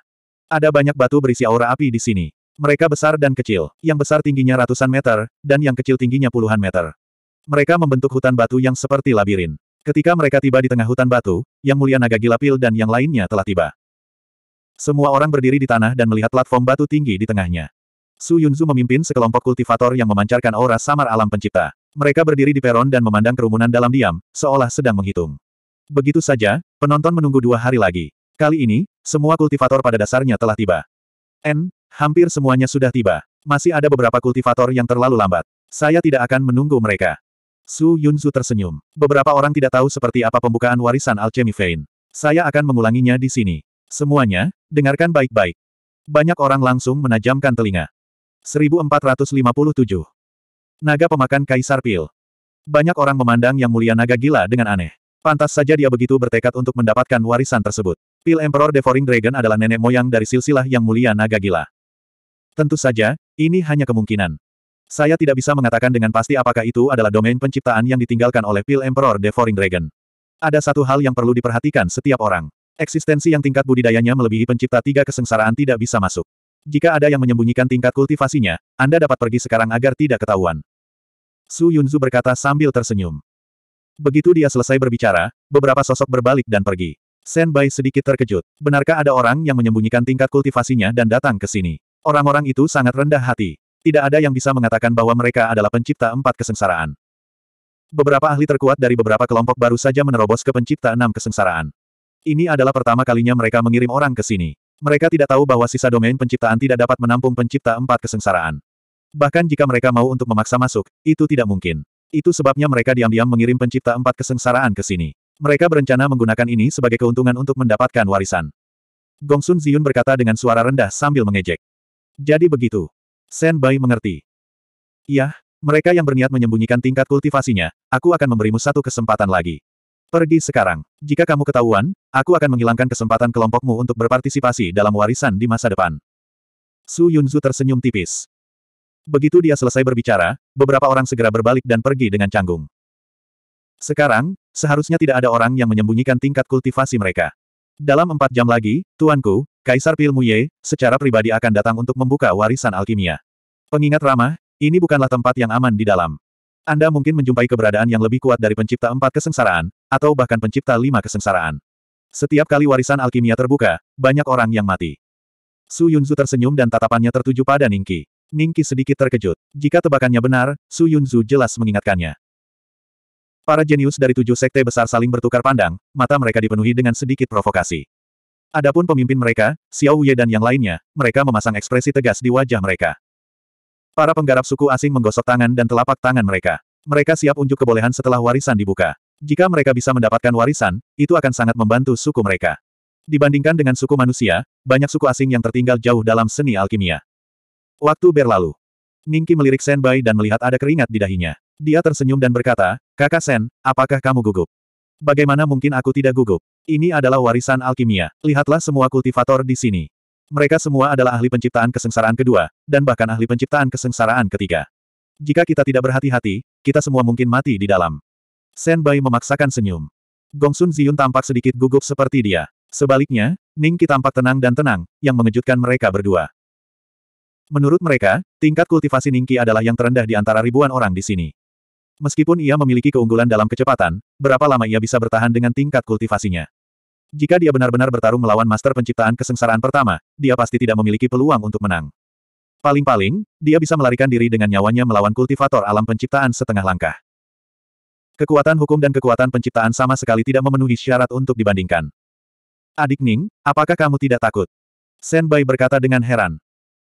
Ada banyak batu berisi aura api di sini. Mereka besar dan kecil, yang besar tingginya ratusan meter, dan yang kecil tingginya puluhan meter. Mereka membentuk hutan batu yang seperti labirin. Ketika mereka tiba di tengah hutan batu, yang mulia naga gila pil dan yang lainnya telah tiba. Semua orang berdiri di tanah dan melihat platform batu tinggi di tengahnya. Su Yunzu memimpin sekelompok kultivator yang memancarkan aura samar alam pencipta. Mereka berdiri di peron dan memandang kerumunan dalam diam, seolah sedang menghitung. Begitu saja, penonton menunggu dua hari lagi. Kali ini, semua kultivator pada dasarnya telah tiba. N, hampir semuanya sudah tiba. Masih ada beberapa kultivator yang terlalu lambat. Saya tidak akan menunggu mereka. Su Yunzu tersenyum. Beberapa orang tidak tahu seperti apa pembukaan warisan alchemy vein. Saya akan mengulanginya di sini. Semuanya, dengarkan baik-baik. Banyak orang langsung menajamkan telinga. 1457. Naga pemakan Kaisar Pil. Banyak orang memandang Yang Mulia Naga gila dengan aneh. Pantas saja dia begitu bertekad untuk mendapatkan warisan tersebut. Pil Emperor Devouring Dragon adalah nenek moyang dari silsilah yang mulia naga gila. Tentu saja, ini hanya kemungkinan. Saya tidak bisa mengatakan dengan pasti apakah itu adalah domain penciptaan yang ditinggalkan oleh Pil Emperor Devouring Dragon. Ada satu hal yang perlu diperhatikan setiap orang. Eksistensi yang tingkat budidayanya melebihi pencipta tiga kesengsaraan tidak bisa masuk. Jika ada yang menyembunyikan tingkat kultivasinya, Anda dapat pergi sekarang agar tidak ketahuan. Su Yunzu berkata sambil tersenyum. Begitu dia selesai berbicara, beberapa sosok berbalik dan pergi. Sen sedikit terkejut. Benarkah ada orang yang menyembunyikan tingkat kultivasinya dan datang ke sini? Orang-orang itu sangat rendah hati. Tidak ada yang bisa mengatakan bahwa mereka adalah pencipta empat kesengsaraan. Beberapa ahli terkuat dari beberapa kelompok baru saja menerobos ke pencipta enam kesengsaraan. Ini adalah pertama kalinya mereka mengirim orang ke sini. Mereka tidak tahu bahwa sisa domain penciptaan tidak dapat menampung pencipta empat kesengsaraan. Bahkan jika mereka mau untuk memaksa masuk, itu tidak mungkin. Itu sebabnya mereka diam-diam mengirim pencipta empat kesengsaraan ke sini. Mereka berencana menggunakan ini sebagai keuntungan untuk mendapatkan warisan. Gong Sun Ziyun berkata dengan suara rendah sambil mengejek. Jadi begitu. Sen Bai mengerti. Yah, mereka yang berniat menyembunyikan tingkat kultivasinya, aku akan memberimu satu kesempatan lagi. Pergi sekarang. Jika kamu ketahuan, aku akan menghilangkan kesempatan kelompokmu untuk berpartisipasi dalam warisan di masa depan. Su Yunzu tersenyum tipis. Begitu dia selesai berbicara, beberapa orang segera berbalik dan pergi dengan canggung. Sekarang, seharusnya tidak ada orang yang menyembunyikan tingkat kultivasi mereka. Dalam empat jam lagi, Tuanku, Kaisar Pilmuye, secara pribadi akan datang untuk membuka warisan alkimia. Pengingat ramah, ini bukanlah tempat yang aman di dalam. Anda mungkin menjumpai keberadaan yang lebih kuat dari pencipta empat kesengsaraan, atau bahkan pencipta lima kesengsaraan. Setiap kali warisan alkimia terbuka, banyak orang yang mati. Su Yunzu tersenyum dan tatapannya tertuju pada Ningki. Ningki sedikit terkejut. Jika tebakannya benar, Su Yunzu jelas mengingatkannya. Para jenius dari tujuh sekte besar saling bertukar pandang, mata mereka dipenuhi dengan sedikit provokasi. Adapun pemimpin mereka, Xiao Yue dan yang lainnya, mereka memasang ekspresi tegas di wajah mereka. Para penggarap suku asing menggosok tangan dan telapak tangan mereka. Mereka siap unjuk kebolehan setelah warisan dibuka. Jika mereka bisa mendapatkan warisan, itu akan sangat membantu suku mereka. Dibandingkan dengan suku manusia, banyak suku asing yang tertinggal jauh dalam seni alkimia. Waktu berlalu. Ningki melirik Senbai dan melihat ada keringat di dahinya. Dia tersenyum dan berkata, Kakak Sen, apakah kamu gugup? Bagaimana mungkin aku tidak gugup? Ini adalah warisan alkimia. Lihatlah semua kultivator di sini. Mereka semua adalah ahli penciptaan kesengsaraan kedua, dan bahkan ahli penciptaan kesengsaraan ketiga. Jika kita tidak berhati-hati, kita semua mungkin mati di dalam. Senbai memaksakan senyum. Gongsun Ziyun tampak sedikit gugup seperti dia. Sebaliknya, Ningki tampak tenang dan tenang, yang mengejutkan mereka berdua. Menurut mereka, tingkat kultivasi Ningki adalah yang terendah di antara ribuan orang di sini. Meskipun ia memiliki keunggulan dalam kecepatan, berapa lama ia bisa bertahan dengan tingkat kultivasinya? Jika dia benar-benar bertarung melawan master penciptaan kesengsaraan pertama, dia pasti tidak memiliki peluang untuk menang. Paling-paling, dia bisa melarikan diri dengan nyawanya melawan kultivator alam penciptaan setengah langkah. Kekuatan hukum dan kekuatan penciptaan sama sekali tidak memenuhi syarat untuk dibandingkan. Adik Ning, apakah kamu tidak takut? Senbai berkata dengan heran.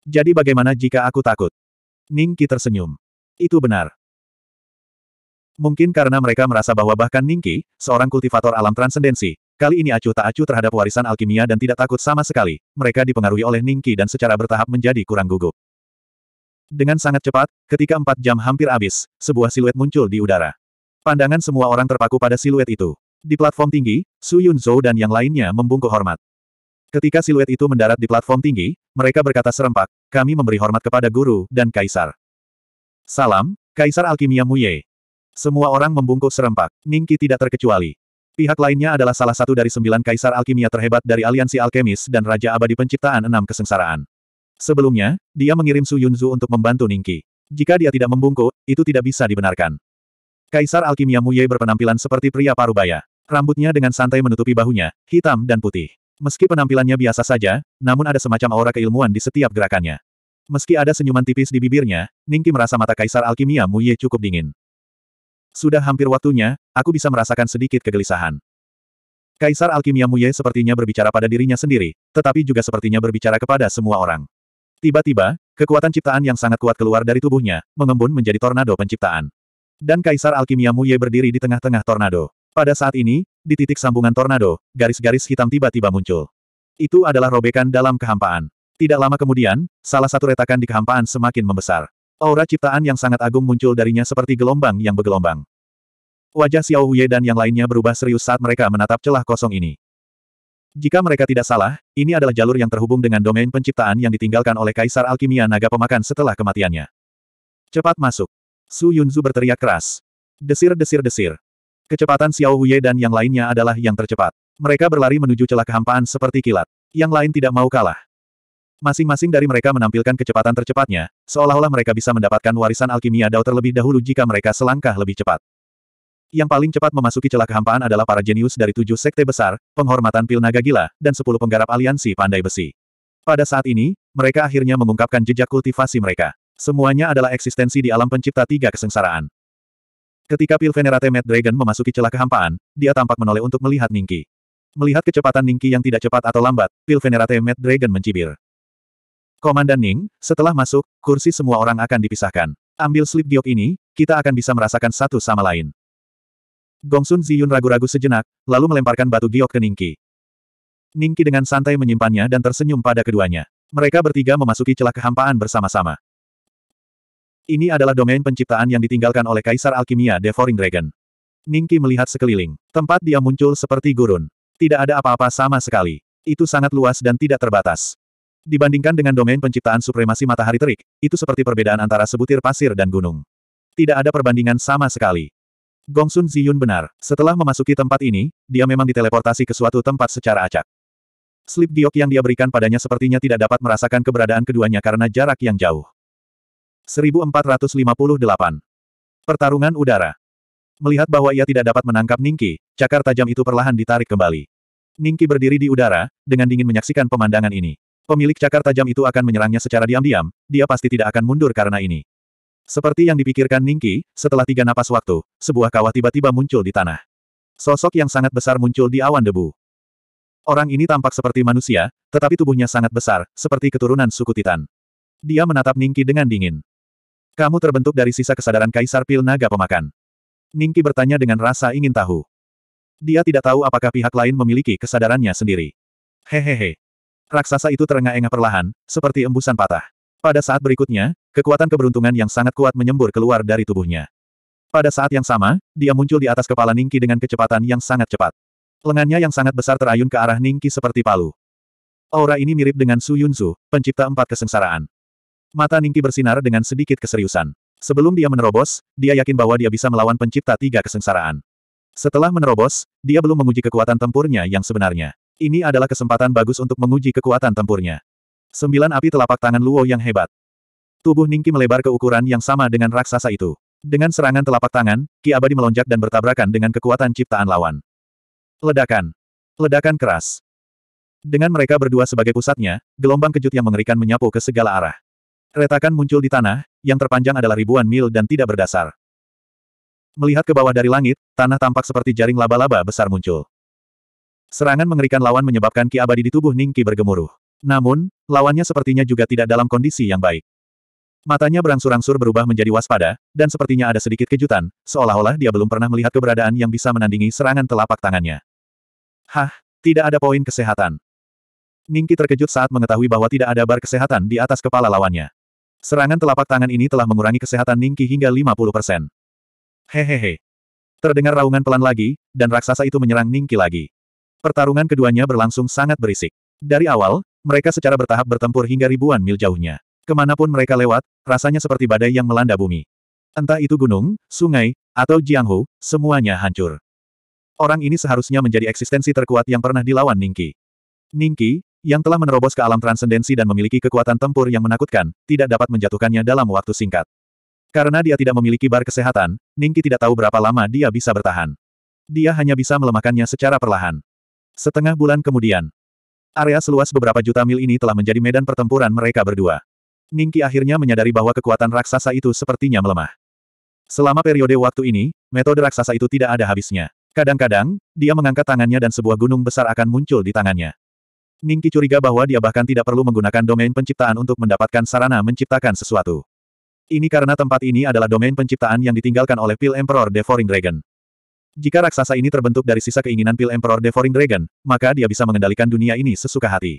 Jadi bagaimana jika aku takut? Ning Qi tersenyum. Itu benar. Mungkin karena mereka merasa bahwa bahkan Ning Qi, seorang kultivator alam transendensi, kali ini acuh tak acuh terhadap warisan alkimia dan tidak takut sama sekali, mereka dipengaruhi oleh Ning Qi dan secara bertahap menjadi kurang gugup. Dengan sangat cepat, ketika empat jam hampir habis, sebuah siluet muncul di udara. Pandangan semua orang terpaku pada siluet itu. Di platform tinggi, Su Yunzhou dan yang lainnya membungkuk hormat. Ketika siluet itu mendarat di platform tinggi, mereka berkata serempak, kami memberi hormat kepada guru dan kaisar. Salam, Kaisar Alkimia Muye. Semua orang membungkuk serempak, Ningki tidak terkecuali. Pihak lainnya adalah salah satu dari sembilan kaisar alkimia terhebat dari aliansi alkemis dan Raja Abadi Penciptaan Enam Kesengsaraan. Sebelumnya, dia mengirim Su Yunzu untuk membantu Ningki. Jika dia tidak membungkuk, itu tidak bisa dibenarkan. Kaisar Alkimia Muye berpenampilan seperti pria parubaya. Rambutnya dengan santai menutupi bahunya, hitam dan putih. Meski penampilannya biasa saja, namun ada semacam aura keilmuan di setiap gerakannya. Meski ada senyuman tipis di bibirnya, Ningki merasa mata Kaisar Alkimia Mu Ye cukup dingin. Sudah hampir waktunya, aku bisa merasakan sedikit kegelisahan. Kaisar Alkimia Mu Ye sepertinya berbicara pada dirinya sendiri, tetapi juga sepertinya berbicara kepada semua orang. Tiba-tiba, kekuatan ciptaan yang sangat kuat keluar dari tubuhnya, mengembun menjadi tornado penciptaan. Dan Kaisar Alkimia Mu Ye berdiri di tengah-tengah tornado. Pada saat ini, di titik sambungan tornado, garis-garis hitam tiba-tiba muncul. Itu adalah robekan dalam kehampaan. Tidak lama kemudian, salah satu retakan di kehampaan semakin membesar. Aura ciptaan yang sangat agung muncul darinya seperti gelombang yang bergelombang. Wajah Xiao Huye dan yang lainnya berubah serius saat mereka menatap celah kosong ini. Jika mereka tidak salah, ini adalah jalur yang terhubung dengan domain penciptaan yang ditinggalkan oleh Kaisar Alkimia Naga Pemakan setelah kematiannya. Cepat masuk. Su Yunzu berteriak keras. Desir-desir-desir. Kecepatan Xiao Huye dan yang lainnya adalah yang tercepat. Mereka berlari menuju celah kehampaan seperti kilat. Yang lain tidak mau kalah. Masing-masing dari mereka menampilkan kecepatan tercepatnya, seolah-olah mereka bisa mendapatkan warisan alkimia Dao terlebih dahulu jika mereka selangkah lebih cepat. Yang paling cepat memasuki celah kehampaan adalah para jenius dari tujuh sekte besar, penghormatan pil naga gila, dan sepuluh penggarap aliansi pandai besi. Pada saat ini, mereka akhirnya mengungkapkan jejak kultivasi mereka. Semuanya adalah eksistensi di alam pencipta tiga kesengsaraan. Ketika pil Venerate Mad Dragon memasuki celah kehampaan, dia tampak menoleh untuk melihat Ningki. Melihat kecepatan Ningki yang tidak cepat atau lambat, pil Venerate Mad Dragon mencibir. Komandan Ning, setelah masuk, kursi semua orang akan dipisahkan. Ambil slip giok ini, kita akan bisa merasakan satu sama lain. Gongsun Ziyun ragu-ragu sejenak, lalu melemparkan batu giok ke Ningki. Ningki dengan santai menyimpannya dan tersenyum pada keduanya. Mereka bertiga memasuki celah kehampaan bersama-sama. Ini adalah domain penciptaan yang ditinggalkan oleh Kaisar Alkimia Devouring Dragon. Ningki melihat sekeliling. Tempat dia muncul seperti gurun. Tidak ada apa-apa sama sekali. Itu sangat luas dan tidak terbatas. Dibandingkan dengan domain penciptaan supremasi matahari terik, itu seperti perbedaan antara sebutir pasir dan gunung. Tidak ada perbandingan sama sekali. Gongsun Ziyun benar. Setelah memasuki tempat ini, dia memang diteleportasi ke suatu tempat secara acak. Slip giok yang dia berikan padanya sepertinya tidak dapat merasakan keberadaan keduanya karena jarak yang jauh. 1458. Pertarungan udara. Melihat bahwa ia tidak dapat menangkap Ningki, cakar tajam itu perlahan ditarik kembali. Ningki berdiri di udara, dengan dingin menyaksikan pemandangan ini. Pemilik cakar tajam itu akan menyerangnya secara diam-diam, dia pasti tidak akan mundur karena ini. Seperti yang dipikirkan Ningki, setelah tiga napas waktu, sebuah kawah tiba-tiba muncul di tanah. Sosok yang sangat besar muncul di awan debu. Orang ini tampak seperti manusia, tetapi tubuhnya sangat besar, seperti keturunan suku Titan. Dia menatap Ningki dengan dingin. Kamu terbentuk dari sisa kesadaran Kaisar Pil Naga Pemakan. Ningki bertanya dengan rasa ingin tahu. Dia tidak tahu apakah pihak lain memiliki kesadarannya sendiri. Hehehe. Raksasa itu terengah-engah perlahan, seperti embusan patah. Pada saat berikutnya, kekuatan keberuntungan yang sangat kuat menyembur keluar dari tubuhnya. Pada saat yang sama, dia muncul di atas kepala Ningki dengan kecepatan yang sangat cepat. Lengannya yang sangat besar terayun ke arah Ningki seperti palu. Aura ini mirip dengan Su Yunzu, pencipta empat kesengsaraan. Mata Ningki bersinar dengan sedikit keseriusan. Sebelum dia menerobos, dia yakin bahwa dia bisa melawan pencipta tiga kesengsaraan. Setelah menerobos, dia belum menguji kekuatan tempurnya yang sebenarnya. Ini adalah kesempatan bagus untuk menguji kekuatan tempurnya. Sembilan api telapak tangan Luo yang hebat. Tubuh Ningki melebar ke ukuran yang sama dengan raksasa itu. Dengan serangan telapak tangan, Ki Abadi melonjak dan bertabrakan dengan kekuatan ciptaan lawan. Ledakan. Ledakan keras. Dengan mereka berdua sebagai pusatnya, gelombang kejut yang mengerikan menyapu ke segala arah. Retakan muncul di tanah, yang terpanjang adalah ribuan mil dan tidak berdasar. Melihat ke bawah dari langit, tanah tampak seperti jaring laba-laba besar muncul. Serangan mengerikan lawan menyebabkan Ki Abadi di tubuh Ningki bergemuruh. Namun, lawannya sepertinya juga tidak dalam kondisi yang baik. Matanya berangsur-angsur berubah menjadi waspada, dan sepertinya ada sedikit kejutan, seolah-olah dia belum pernah melihat keberadaan yang bisa menandingi serangan telapak tangannya. Hah, tidak ada poin kesehatan. Ningki terkejut saat mengetahui bahwa tidak ada bar kesehatan di atas kepala lawannya. Serangan telapak tangan ini telah mengurangi kesehatan Ningki hingga 50%. Hehehe. Terdengar raungan pelan lagi, dan raksasa itu menyerang Ningki lagi. Pertarungan keduanya berlangsung sangat berisik. Dari awal, mereka secara bertahap bertempur hingga ribuan mil jauhnya. Kemanapun mereka lewat, rasanya seperti badai yang melanda bumi. Entah itu gunung, sungai, atau Jianghu, semuanya hancur. Orang ini seharusnya menjadi eksistensi terkuat yang pernah dilawan Ningki. Ningki, yang telah menerobos ke alam transendensi dan memiliki kekuatan tempur yang menakutkan, tidak dapat menjatuhkannya dalam waktu singkat. Karena dia tidak memiliki bar kesehatan, Ningki tidak tahu berapa lama dia bisa bertahan. Dia hanya bisa melemahkannya secara perlahan. Setengah bulan kemudian, area seluas beberapa juta mil ini telah menjadi medan pertempuran mereka berdua. Ningki akhirnya menyadari bahwa kekuatan raksasa itu sepertinya melemah. Selama periode waktu ini, metode raksasa itu tidak ada habisnya. Kadang-kadang, dia mengangkat tangannya dan sebuah gunung besar akan muncul di tangannya. Ningki curiga bahwa dia bahkan tidak perlu menggunakan domain penciptaan untuk mendapatkan sarana menciptakan sesuatu. Ini karena tempat ini adalah domain penciptaan yang ditinggalkan oleh Pil Emperor Devouring Dragon. Jika raksasa ini terbentuk dari sisa keinginan Pil Emperor Devouring Dragon, maka dia bisa mengendalikan dunia ini sesuka hati.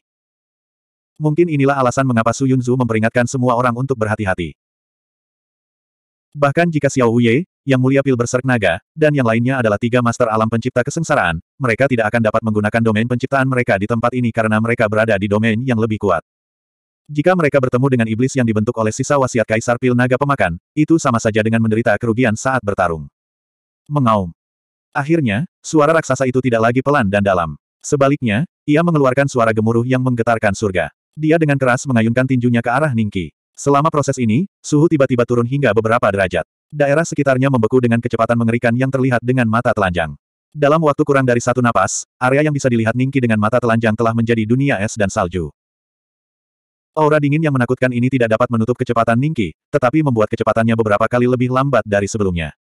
Mungkin inilah alasan mengapa Su Yunzu memperingatkan semua orang untuk berhati-hati. Bahkan jika Xiao Wei, yang mulia pil berserk naga, dan yang lainnya adalah tiga master alam pencipta kesengsaraan, mereka tidak akan dapat menggunakan domain penciptaan mereka di tempat ini karena mereka berada di domain yang lebih kuat. Jika mereka bertemu dengan iblis yang dibentuk oleh sisa wasiat Kaisar Pil Naga Pemakan, itu sama saja dengan menderita kerugian saat bertarung. Mengaum. Akhirnya, suara raksasa itu tidak lagi pelan dan dalam. Sebaliknya, ia mengeluarkan suara gemuruh yang menggetarkan surga. Dia dengan keras mengayunkan tinjunya ke arah Ningki. Selama proses ini, suhu tiba-tiba turun hingga beberapa derajat. Daerah sekitarnya membeku dengan kecepatan mengerikan yang terlihat dengan mata telanjang. Dalam waktu kurang dari satu napas, area yang bisa dilihat Ningki dengan mata telanjang telah menjadi dunia es dan salju. Aura dingin yang menakutkan ini tidak dapat menutup kecepatan Ningki, tetapi membuat kecepatannya beberapa kali lebih lambat dari sebelumnya.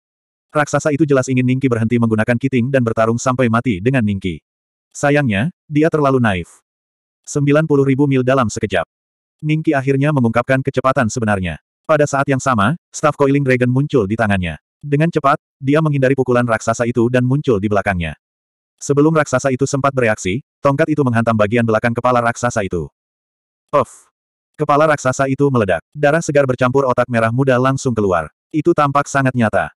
Raksasa itu jelas ingin Ningki berhenti menggunakan kiting dan bertarung sampai mati dengan Ningki. Sayangnya, dia terlalu naif. 90.000 mil dalam sekejap. Ningki akhirnya mengungkapkan kecepatan sebenarnya. Pada saat yang sama, staf coiling dragon muncul di tangannya. Dengan cepat, dia menghindari pukulan raksasa itu dan muncul di belakangnya. Sebelum raksasa itu sempat bereaksi, tongkat itu menghantam bagian belakang kepala raksasa itu. Of! Kepala raksasa itu meledak. Darah segar bercampur otak merah muda langsung keluar. Itu tampak sangat nyata.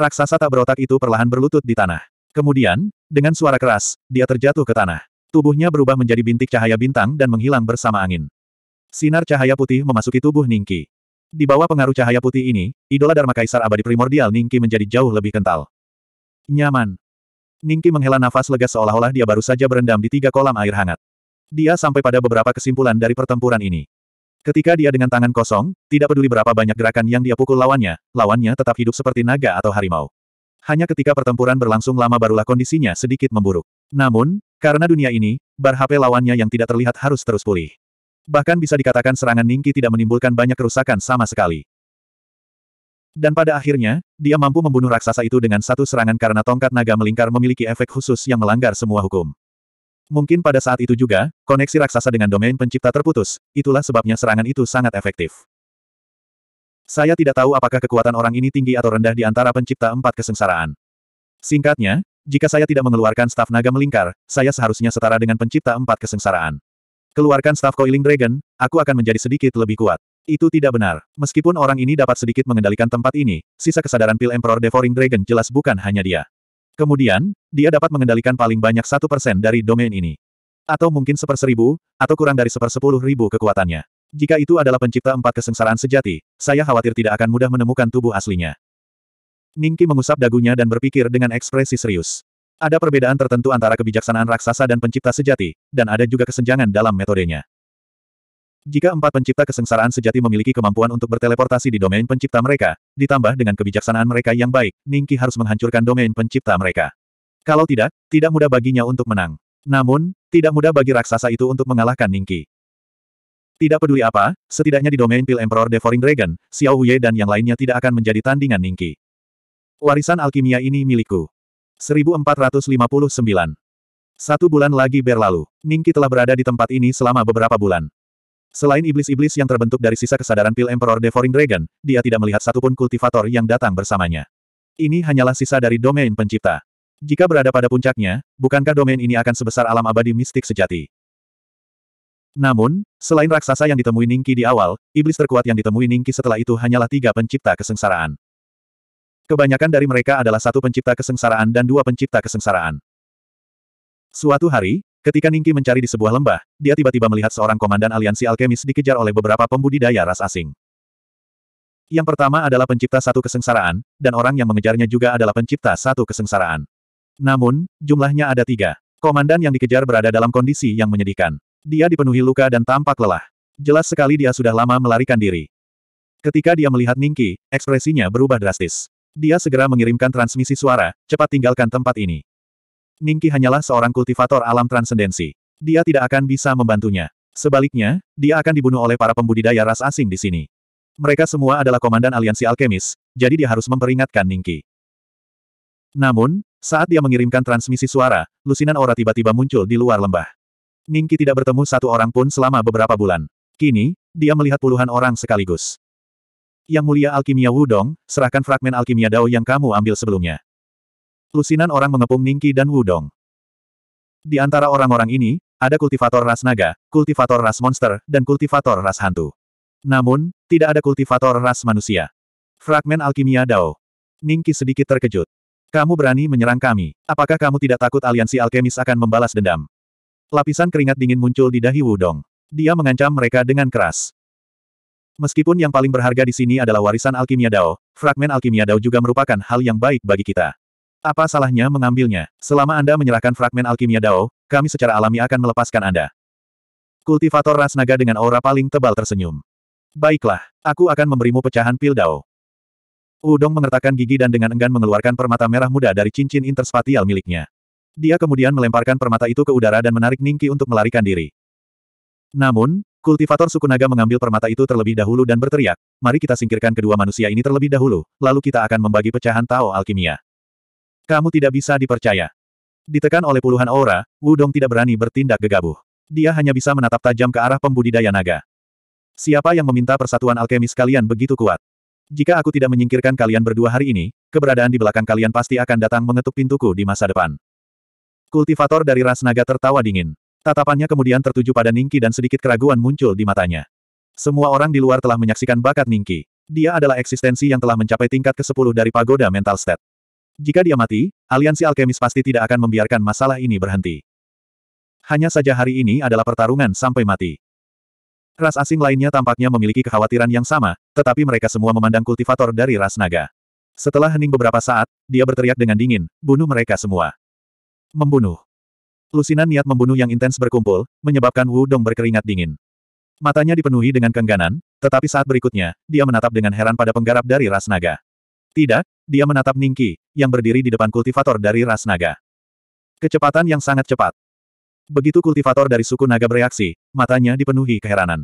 Raksasa tak berotak itu perlahan berlutut di tanah. Kemudian, dengan suara keras, dia terjatuh ke tanah. Tubuhnya berubah menjadi bintik cahaya bintang dan menghilang bersama angin. Sinar cahaya putih memasuki tubuh Ningki. Di bawah pengaruh cahaya putih ini, idola Dharma Kaisar abadi primordial Ningki menjadi jauh lebih kental. Nyaman. Ningki menghela nafas lega seolah-olah dia baru saja berendam di tiga kolam air hangat. Dia sampai pada beberapa kesimpulan dari pertempuran ini. Ketika dia dengan tangan kosong, tidak peduli berapa banyak gerakan yang dia pukul lawannya, lawannya tetap hidup seperti naga atau harimau. Hanya ketika pertempuran berlangsung lama barulah kondisinya sedikit memburuk. Namun, karena dunia ini, bar HP lawannya yang tidak terlihat harus terus pulih. Bahkan bisa dikatakan serangan Ningki tidak menimbulkan banyak kerusakan sama sekali. Dan pada akhirnya, dia mampu membunuh raksasa itu dengan satu serangan karena tongkat naga melingkar memiliki efek khusus yang melanggar semua hukum. Mungkin pada saat itu juga, koneksi raksasa dengan domain pencipta terputus, itulah sebabnya serangan itu sangat efektif. Saya tidak tahu apakah kekuatan orang ini tinggi atau rendah di antara pencipta empat kesengsaraan. Singkatnya, jika saya tidak mengeluarkan staf naga melingkar, saya seharusnya setara dengan pencipta empat kesengsaraan. Keluarkan staf coiling dragon, aku akan menjadi sedikit lebih kuat. Itu tidak benar. Meskipun orang ini dapat sedikit mengendalikan tempat ini, sisa kesadaran pil Emperor Devouring Dragon jelas bukan hanya dia. Kemudian, dia dapat mengendalikan paling banyak satu persen dari domain ini. Atau mungkin seperseribu, atau kurang dari sepersepuluh ribu kekuatannya. Jika itu adalah pencipta empat kesengsaraan sejati, saya khawatir tidak akan mudah menemukan tubuh aslinya. Ningki mengusap dagunya dan berpikir dengan ekspresi serius. Ada perbedaan tertentu antara kebijaksanaan raksasa dan pencipta sejati, dan ada juga kesenjangan dalam metodenya. Jika empat pencipta kesengsaraan sejati memiliki kemampuan untuk berteleportasi di domain pencipta mereka, ditambah dengan kebijaksanaan mereka yang baik, Ningki harus menghancurkan domain pencipta mereka. Kalau tidak, tidak mudah baginya untuk menang. Namun, tidak mudah bagi raksasa itu untuk mengalahkan Ningki. Tidak peduli apa, setidaknya di domain Pil Emperor Devouring Dragon, Xiao Wei dan yang lainnya tidak akan menjadi tandingan Ningki. Warisan alkimia ini milikku. 1459. Satu bulan lagi berlalu. Ningki telah berada di tempat ini selama beberapa bulan. Selain iblis-iblis yang terbentuk dari sisa kesadaran pil Emperor Devouring Dragon, dia tidak melihat satupun kultivator yang datang bersamanya. Ini hanyalah sisa dari domain pencipta. Jika berada pada puncaknya, bukankah domain ini akan sebesar alam abadi mistik sejati? Namun, selain raksasa yang ditemui Ningki di awal, iblis terkuat yang ditemui Ningki setelah itu hanyalah tiga pencipta kesengsaraan. Kebanyakan dari mereka adalah satu pencipta kesengsaraan dan dua pencipta kesengsaraan. Suatu hari, ketika Ningki mencari di sebuah lembah, dia tiba-tiba melihat seorang komandan aliansi alkemis dikejar oleh beberapa pembudidaya ras asing. Yang pertama adalah pencipta satu kesengsaraan, dan orang yang mengejarnya juga adalah pencipta satu kesengsaraan. Namun, jumlahnya ada tiga. Komandan yang dikejar berada dalam kondisi yang menyedihkan. Dia dipenuhi luka dan tampak lelah. Jelas sekali dia sudah lama melarikan diri. Ketika dia melihat Ningki, ekspresinya berubah drastis. Dia segera mengirimkan transmisi suara, cepat tinggalkan tempat ini. Ningki hanyalah seorang kultivator alam transendensi. Dia tidak akan bisa membantunya. Sebaliknya, dia akan dibunuh oleh para pembudidaya ras asing di sini. Mereka semua adalah komandan aliansi alkemis, jadi dia harus memperingatkan Ningki. Namun, saat dia mengirimkan transmisi suara, lusinan aura tiba-tiba muncul di luar lembah. Ningki tidak bertemu satu orang pun selama beberapa bulan. Kini, dia melihat puluhan orang sekaligus. Yang Mulia Alkimia Wudong, serahkan fragmen Alkimia Dao yang kamu ambil sebelumnya. Lusinan orang mengepung Ningki dan Wudong. Di antara orang-orang ini, ada kultivator ras naga, kultivator ras monster, dan kultivator ras hantu. Namun, tidak ada kultivator ras manusia. Fragmen Alkimia Dao. Ningki sedikit terkejut. Kamu berani menyerang kami. Apakah kamu tidak takut aliansi alkemis akan membalas dendam? Lapisan keringat dingin muncul di dahi Wudong. Dia mengancam mereka dengan keras. Meskipun yang paling berharga di sini adalah warisan alkimia Dao, fragmen alkimia Dao juga merupakan hal yang baik bagi kita. Apa salahnya mengambilnya? Selama Anda menyerahkan fragmen alkimia Dao, kami secara alami akan melepaskan Anda. Kultivator ras naga dengan aura paling tebal tersenyum. Baiklah, aku akan memberimu pecahan pil Dao. Udong mengertakkan gigi dan dengan enggan mengeluarkan permata merah muda dari cincin interspatial miliknya. Dia kemudian melemparkan permata itu ke udara dan menarik Ningki untuk melarikan diri. Namun, Kultivator suku naga mengambil permata itu terlebih dahulu dan berteriak, mari kita singkirkan kedua manusia ini terlebih dahulu, lalu kita akan membagi pecahan Tao Alkimia. Kamu tidak bisa dipercaya. Ditekan oleh puluhan aura, Wudong tidak berani bertindak gegabah. Dia hanya bisa menatap tajam ke arah pembudidaya naga. Siapa yang meminta persatuan alkemis kalian begitu kuat? Jika aku tidak menyingkirkan kalian berdua hari ini, keberadaan di belakang kalian pasti akan datang mengetuk pintuku di masa depan. Kultivator dari ras naga tertawa dingin. Tatapannya kemudian tertuju pada Ningki dan sedikit keraguan muncul di matanya. Semua orang di luar telah menyaksikan bakat Ningki. Dia adalah eksistensi yang telah mencapai tingkat ke-10 dari pagoda mental state. Jika dia mati, aliansi alkemis pasti tidak akan membiarkan masalah ini berhenti. Hanya saja hari ini adalah pertarungan sampai mati. Ras asing lainnya tampaknya memiliki kekhawatiran yang sama, tetapi mereka semua memandang kultivator dari ras naga. Setelah hening beberapa saat, dia berteriak dengan dingin, bunuh mereka semua. Membunuh. Lusinan niat membunuh yang intens berkumpul, menyebabkan Wu Dong berkeringat dingin. Matanya dipenuhi dengan kengganan, tetapi saat berikutnya, dia menatap dengan heran pada penggarap dari ras naga. Tidak, dia menatap Ningki, yang berdiri di depan kultivator dari ras naga. Kecepatan yang sangat cepat. Begitu kultivator dari suku naga bereaksi, matanya dipenuhi keheranan.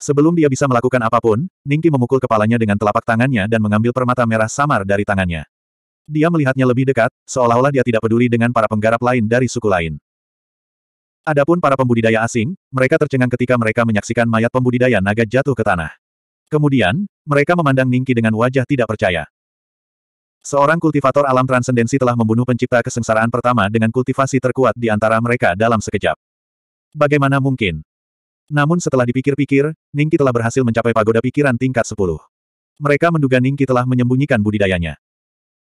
Sebelum dia bisa melakukan apapun, Ningki memukul kepalanya dengan telapak tangannya dan mengambil permata merah samar dari tangannya. Dia melihatnya lebih dekat, seolah-olah dia tidak peduli dengan para penggarap lain dari suku lain. Adapun para pembudidaya asing, mereka tercengang ketika mereka menyaksikan mayat pembudidaya naga jatuh ke tanah. Kemudian, mereka memandang Ningki dengan wajah tidak percaya. Seorang kultivator alam transendensi telah membunuh pencipta kesengsaraan pertama dengan kultivasi terkuat di antara mereka dalam sekejap. Bagaimana mungkin? Namun setelah dipikir-pikir, Ningki telah berhasil mencapai pagoda pikiran tingkat 10. Mereka menduga Ningki telah menyembunyikan budidayanya.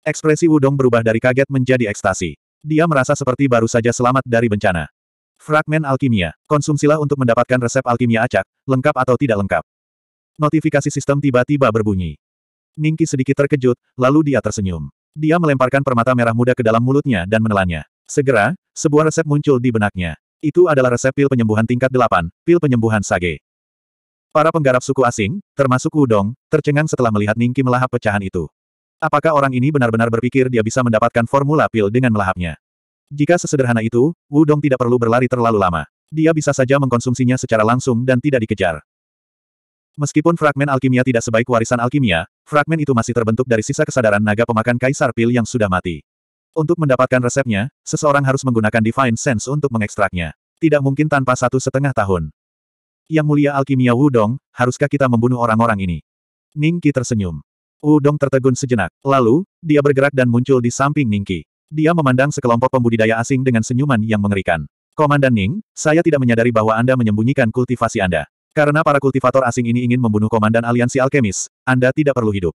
Ekspresi Wudong berubah dari kaget menjadi ekstasi. Dia merasa seperti baru saja selamat dari bencana. Fragmen alkimia. Konsumsilah untuk mendapatkan resep alkimia acak, lengkap atau tidak lengkap. Notifikasi sistem tiba-tiba berbunyi. Ningki sedikit terkejut, lalu dia tersenyum. Dia melemparkan permata merah muda ke dalam mulutnya dan menelannya. Segera, sebuah resep muncul di benaknya. Itu adalah resep pil penyembuhan tingkat 8, pil penyembuhan sage. Para penggarap suku asing, termasuk Udong, tercengang setelah melihat Ningki melahap pecahan itu. Apakah orang ini benar-benar berpikir dia bisa mendapatkan formula pil dengan melahapnya? Jika sesederhana itu, Wudong tidak perlu berlari terlalu lama. Dia bisa saja mengkonsumsinya secara langsung dan tidak dikejar. Meskipun fragmen alkimia tidak sebaik warisan alkimia, fragmen itu masih terbentuk dari sisa kesadaran naga pemakan kaisar pil yang sudah mati. Untuk mendapatkan resepnya, seseorang harus menggunakan Divine Sense untuk mengekstraknya. Tidak mungkin tanpa satu setengah tahun. Yang mulia alkimia Wudong, haruskah kita membunuh orang-orang ini? Ningki tersenyum. Wudong tertegun sejenak. Lalu, dia bergerak dan muncul di samping Ningki. Dia memandang sekelompok pembudidaya asing dengan senyuman yang mengerikan. Komandan Ning, saya tidak menyadari bahwa Anda menyembunyikan kultivasi Anda. Karena para kultivator asing ini ingin membunuh Komandan Aliansi Alkemis, Anda tidak perlu hidup.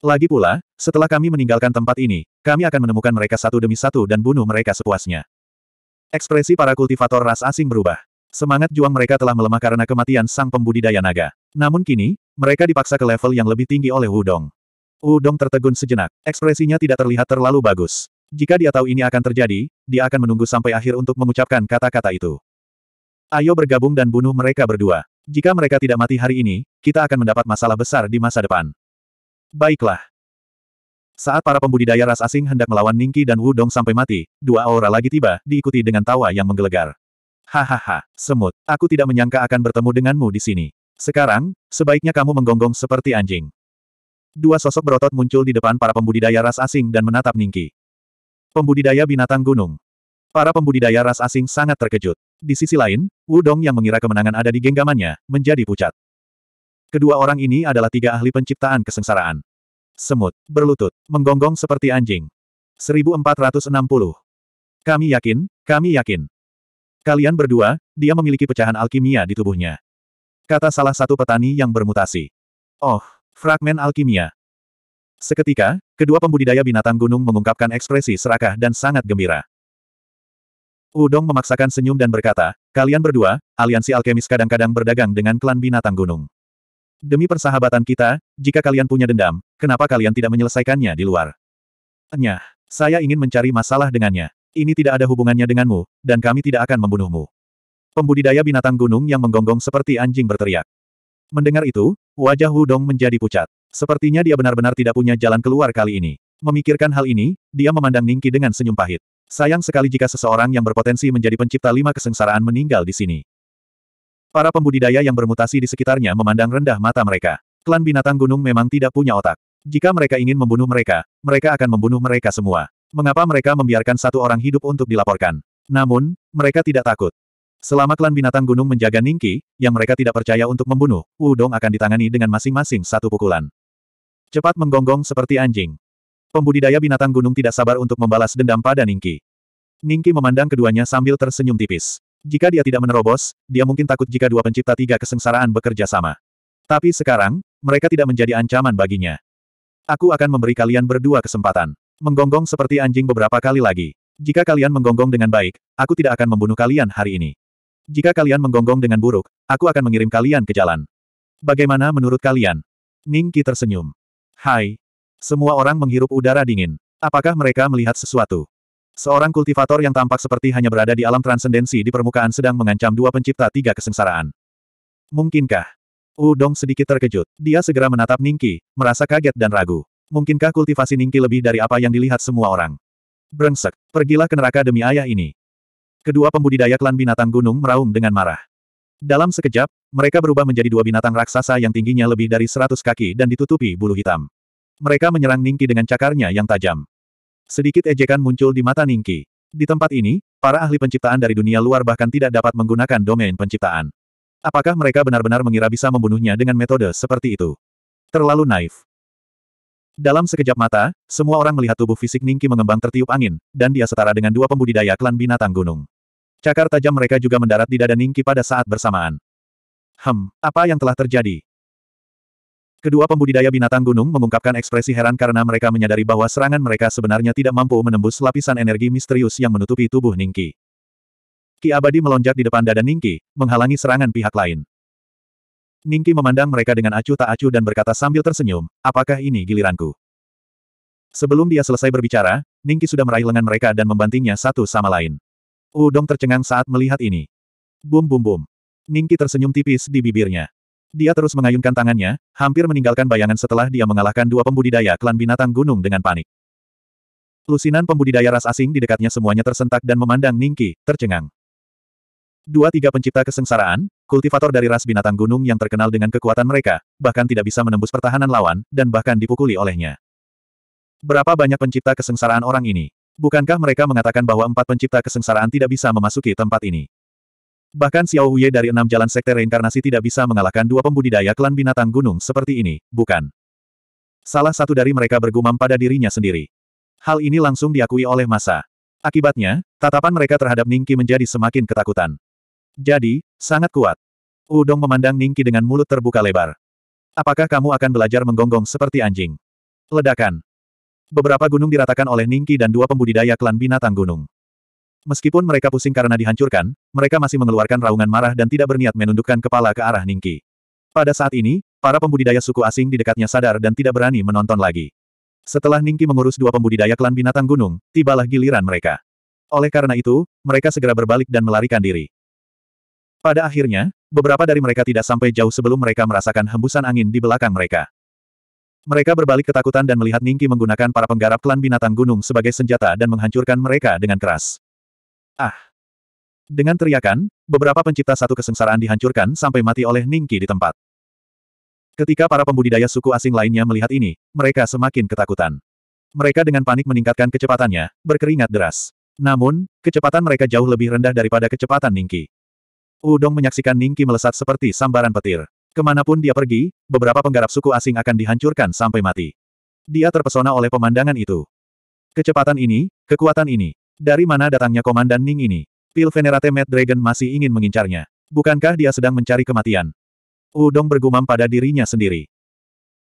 Lagi pula, setelah kami meninggalkan tempat ini, kami akan menemukan mereka satu demi satu dan bunuh mereka sepuasnya. Ekspresi para kultivator ras asing berubah. Semangat juang mereka telah melemah karena kematian sang pembudidaya naga. Namun kini, mereka dipaksa ke level yang lebih tinggi oleh Wudong. Wudong tertegun sejenak. Ekspresinya tidak terlihat terlalu bagus. Jika dia tahu ini akan terjadi, dia akan menunggu sampai akhir untuk mengucapkan kata-kata itu. Ayo bergabung dan bunuh mereka berdua. Jika mereka tidak mati hari ini, kita akan mendapat masalah besar di masa depan. Baiklah. Saat para pembudidaya ras asing hendak melawan Ningki dan Wudong sampai mati, dua aura lagi tiba, diikuti dengan tawa yang menggelegar. Hahaha, semut, aku tidak menyangka akan bertemu denganmu di sini. Sekarang, sebaiknya kamu menggonggong seperti anjing. Dua sosok berotot muncul di depan para pembudidaya ras asing dan menatap Ningki. Pembudidaya binatang gunung. Para pembudidaya ras asing sangat terkejut. Di sisi lain, Wudong yang mengira kemenangan ada di genggamannya, menjadi pucat. Kedua orang ini adalah tiga ahli penciptaan kesengsaraan. Semut, berlutut, menggonggong seperti anjing. 1460. Kami yakin, kami yakin. Kalian berdua, dia memiliki pecahan alkimia di tubuhnya. Kata salah satu petani yang bermutasi. Oh, fragmen alkimia. Seketika, kedua pembudidaya binatang gunung mengungkapkan ekspresi serakah dan sangat gembira. Udong memaksakan senyum dan berkata, kalian berdua, aliansi alkemis kadang-kadang berdagang dengan klan binatang gunung. Demi persahabatan kita, jika kalian punya dendam, kenapa kalian tidak menyelesaikannya di luar? Enyah, saya ingin mencari masalah dengannya. Ini tidak ada hubungannya denganmu, dan kami tidak akan membunuhmu. Pembudidaya binatang gunung yang menggonggong seperti anjing berteriak. Mendengar itu, wajah Wudong menjadi pucat. Sepertinya dia benar-benar tidak punya jalan keluar kali ini. Memikirkan hal ini, dia memandang Ningki dengan senyum pahit. Sayang sekali jika seseorang yang berpotensi menjadi pencipta lima kesengsaraan meninggal di sini. Para pembudidaya yang bermutasi di sekitarnya memandang rendah mata mereka. Klan binatang gunung memang tidak punya otak. Jika mereka ingin membunuh mereka, mereka akan membunuh mereka semua. Mengapa mereka membiarkan satu orang hidup untuk dilaporkan? Namun, mereka tidak takut. Selama klan binatang gunung menjaga Ningki, yang mereka tidak percaya untuk membunuh, Wudong akan ditangani dengan masing-masing satu pukulan. Cepat menggonggong seperti anjing. Pembudidaya binatang gunung tidak sabar untuk membalas dendam pada Ningki. Ningki memandang keduanya sambil tersenyum tipis. Jika dia tidak menerobos, dia mungkin takut jika dua pencipta tiga kesengsaraan bekerja sama. Tapi sekarang, mereka tidak menjadi ancaman baginya. Aku akan memberi kalian berdua kesempatan. Menggonggong seperti anjing beberapa kali lagi. Jika kalian menggonggong dengan baik, aku tidak akan membunuh kalian hari ini. Jika kalian menggonggong dengan buruk, aku akan mengirim kalian ke jalan. Bagaimana menurut kalian? Ningki tersenyum. Hai. Semua orang menghirup udara dingin. Apakah mereka melihat sesuatu? Seorang kultivator yang tampak seperti hanya berada di alam transendensi di permukaan sedang mengancam dua pencipta tiga kesengsaraan. Mungkinkah? Udong sedikit terkejut. Dia segera menatap Ningki, merasa kaget dan ragu. Mungkinkah kultivasi Ningki lebih dari apa yang dilihat semua orang? Brengsek, pergilah ke neraka demi ayah ini. Kedua pembudidaya klan binatang gunung meraung dengan marah. Dalam sekejap, mereka berubah menjadi dua binatang raksasa yang tingginya lebih dari seratus kaki dan ditutupi bulu hitam. Mereka menyerang Ningki dengan cakarnya yang tajam. Sedikit ejekan muncul di mata Ningki. Di tempat ini, para ahli penciptaan dari dunia luar bahkan tidak dapat menggunakan domain penciptaan. Apakah mereka benar-benar mengira bisa membunuhnya dengan metode seperti itu? Terlalu naif. Dalam sekejap mata, semua orang melihat tubuh fisik Ningki mengembang tertiup angin, dan dia setara dengan dua pembudidaya klan binatang gunung. Cakar tajam mereka juga mendarat di dada Ningki pada saat bersamaan. Hem, apa yang telah terjadi? Kedua pembudidaya binatang gunung mengungkapkan ekspresi heran karena mereka menyadari bahwa serangan mereka sebenarnya tidak mampu menembus lapisan energi misterius yang menutupi tubuh Ningki. Ki abadi melonjak di depan dada Ningki, menghalangi serangan pihak lain. Ningki memandang mereka dengan acuh tak acuh dan berkata sambil tersenyum, apakah ini giliranku? Sebelum dia selesai berbicara, Ningki sudah meraih lengan mereka dan membantingnya satu sama lain. Udong oh, tercengang saat melihat ini. Bum bum bum. Ningki tersenyum tipis di bibirnya. Dia terus mengayunkan tangannya, hampir meninggalkan bayangan setelah dia mengalahkan dua pembudidaya klan binatang gunung dengan panik. Lusinan pembudidaya ras asing di dekatnya semuanya tersentak dan memandang Ningki, tercengang. Dua tiga pencipta kesengsaraan, kultivator dari ras binatang gunung yang terkenal dengan kekuatan mereka, bahkan tidak bisa menembus pertahanan lawan, dan bahkan dipukuli olehnya. Berapa banyak pencipta kesengsaraan orang ini? Bukankah mereka mengatakan bahwa empat pencipta kesengsaraan tidak bisa memasuki tempat ini? Bahkan Xiao Huye dari enam jalan sekte reinkarnasi tidak bisa mengalahkan dua pembudidaya klan binatang gunung seperti ini, bukan? Salah satu dari mereka bergumam pada dirinya sendiri. Hal ini langsung diakui oleh masa. Akibatnya, tatapan mereka terhadap Ningki menjadi semakin ketakutan. Jadi, sangat kuat. Udong memandang Ningki dengan mulut terbuka lebar. Apakah kamu akan belajar menggonggong seperti anjing? Ledakan. Beberapa gunung diratakan oleh Ningki dan dua pembudidaya klan binatang gunung. Meskipun mereka pusing karena dihancurkan, mereka masih mengeluarkan raungan marah dan tidak berniat menundukkan kepala ke arah Ningki. Pada saat ini, para pembudidaya suku asing di dekatnya sadar dan tidak berani menonton lagi. Setelah Ningki mengurus dua pembudidaya klan binatang gunung, tibalah giliran mereka. Oleh karena itu, mereka segera berbalik dan melarikan diri. Pada akhirnya, beberapa dari mereka tidak sampai jauh sebelum mereka merasakan hembusan angin di belakang mereka. Mereka berbalik ketakutan dan melihat Ningki menggunakan para penggarap klan binatang gunung sebagai senjata dan menghancurkan mereka dengan keras. Ah! Dengan teriakan, beberapa pencipta satu kesengsaraan dihancurkan sampai mati oleh Ningki di tempat. Ketika para pembudidaya suku asing lainnya melihat ini, mereka semakin ketakutan. Mereka dengan panik meningkatkan kecepatannya, berkeringat deras. Namun, kecepatan mereka jauh lebih rendah daripada kecepatan Ningki. Udong menyaksikan Ningki melesat seperti sambaran petir. Kemanapun dia pergi, beberapa penggarap suku asing akan dihancurkan sampai mati. Dia terpesona oleh pemandangan itu. Kecepatan ini, kekuatan ini, dari mana datangnya Komandan Ning ini? Pil Venerate Mad Dragon masih ingin mengincarnya. Bukankah dia sedang mencari kematian? Udong bergumam pada dirinya sendiri.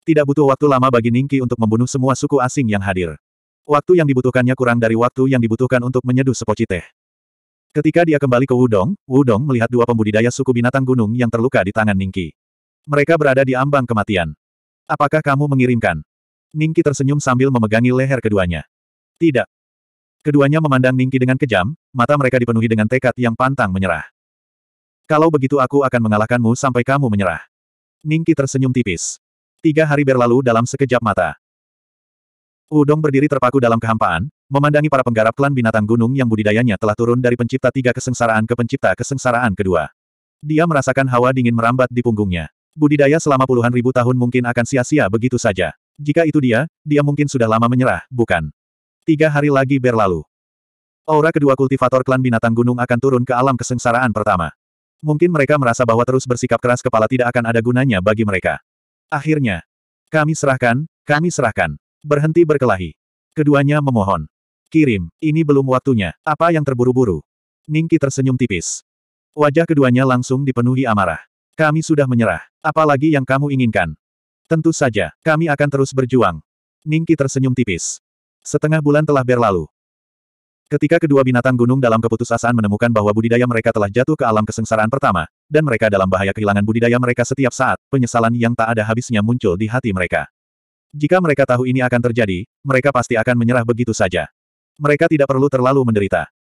Tidak butuh waktu lama bagi Ningki untuk membunuh semua suku asing yang hadir. Waktu yang dibutuhkannya kurang dari waktu yang dibutuhkan untuk menyeduh sepoci teh. Ketika dia kembali ke Wudong, Wudong melihat dua pembudidaya suku binatang gunung yang terluka di tangan Ningki. Mereka berada di ambang kematian. Apakah kamu mengirimkan? Ningki tersenyum sambil memegangi leher keduanya. Tidak, Keduanya memandang Ningki dengan kejam, mata mereka dipenuhi dengan tekad yang pantang menyerah. Kalau begitu aku akan mengalahkanmu sampai kamu menyerah. Ningki tersenyum tipis. Tiga hari berlalu dalam sekejap mata. Udong berdiri terpaku dalam kehampaan, memandangi para penggarap klan binatang gunung yang budidayanya telah turun dari pencipta tiga kesengsaraan ke pencipta kesengsaraan kedua. Dia merasakan hawa dingin merambat di punggungnya. Budidaya selama puluhan ribu tahun mungkin akan sia-sia begitu saja. Jika itu dia, dia mungkin sudah lama menyerah, bukan? Tiga hari lagi berlalu. Aura kedua kultivator klan binatang gunung akan turun ke alam kesengsaraan pertama. Mungkin mereka merasa bahwa terus bersikap keras kepala tidak akan ada gunanya bagi mereka. Akhirnya, kami serahkan, kami serahkan. Berhenti berkelahi. Keduanya memohon. Kirim, ini belum waktunya. Apa yang terburu-buru? Ningki tersenyum tipis. Wajah keduanya langsung dipenuhi amarah. Kami sudah menyerah. Apalagi yang kamu inginkan? Tentu saja, kami akan terus berjuang. Ningki tersenyum tipis. Setengah bulan telah berlalu. Ketika kedua binatang gunung dalam keputusasaan menemukan bahwa budidaya mereka telah jatuh ke alam kesengsaraan pertama, dan mereka dalam bahaya kehilangan budidaya mereka setiap saat, penyesalan yang tak ada habisnya muncul di hati mereka. Jika mereka tahu ini akan terjadi, mereka pasti akan menyerah begitu saja. Mereka tidak perlu terlalu menderita.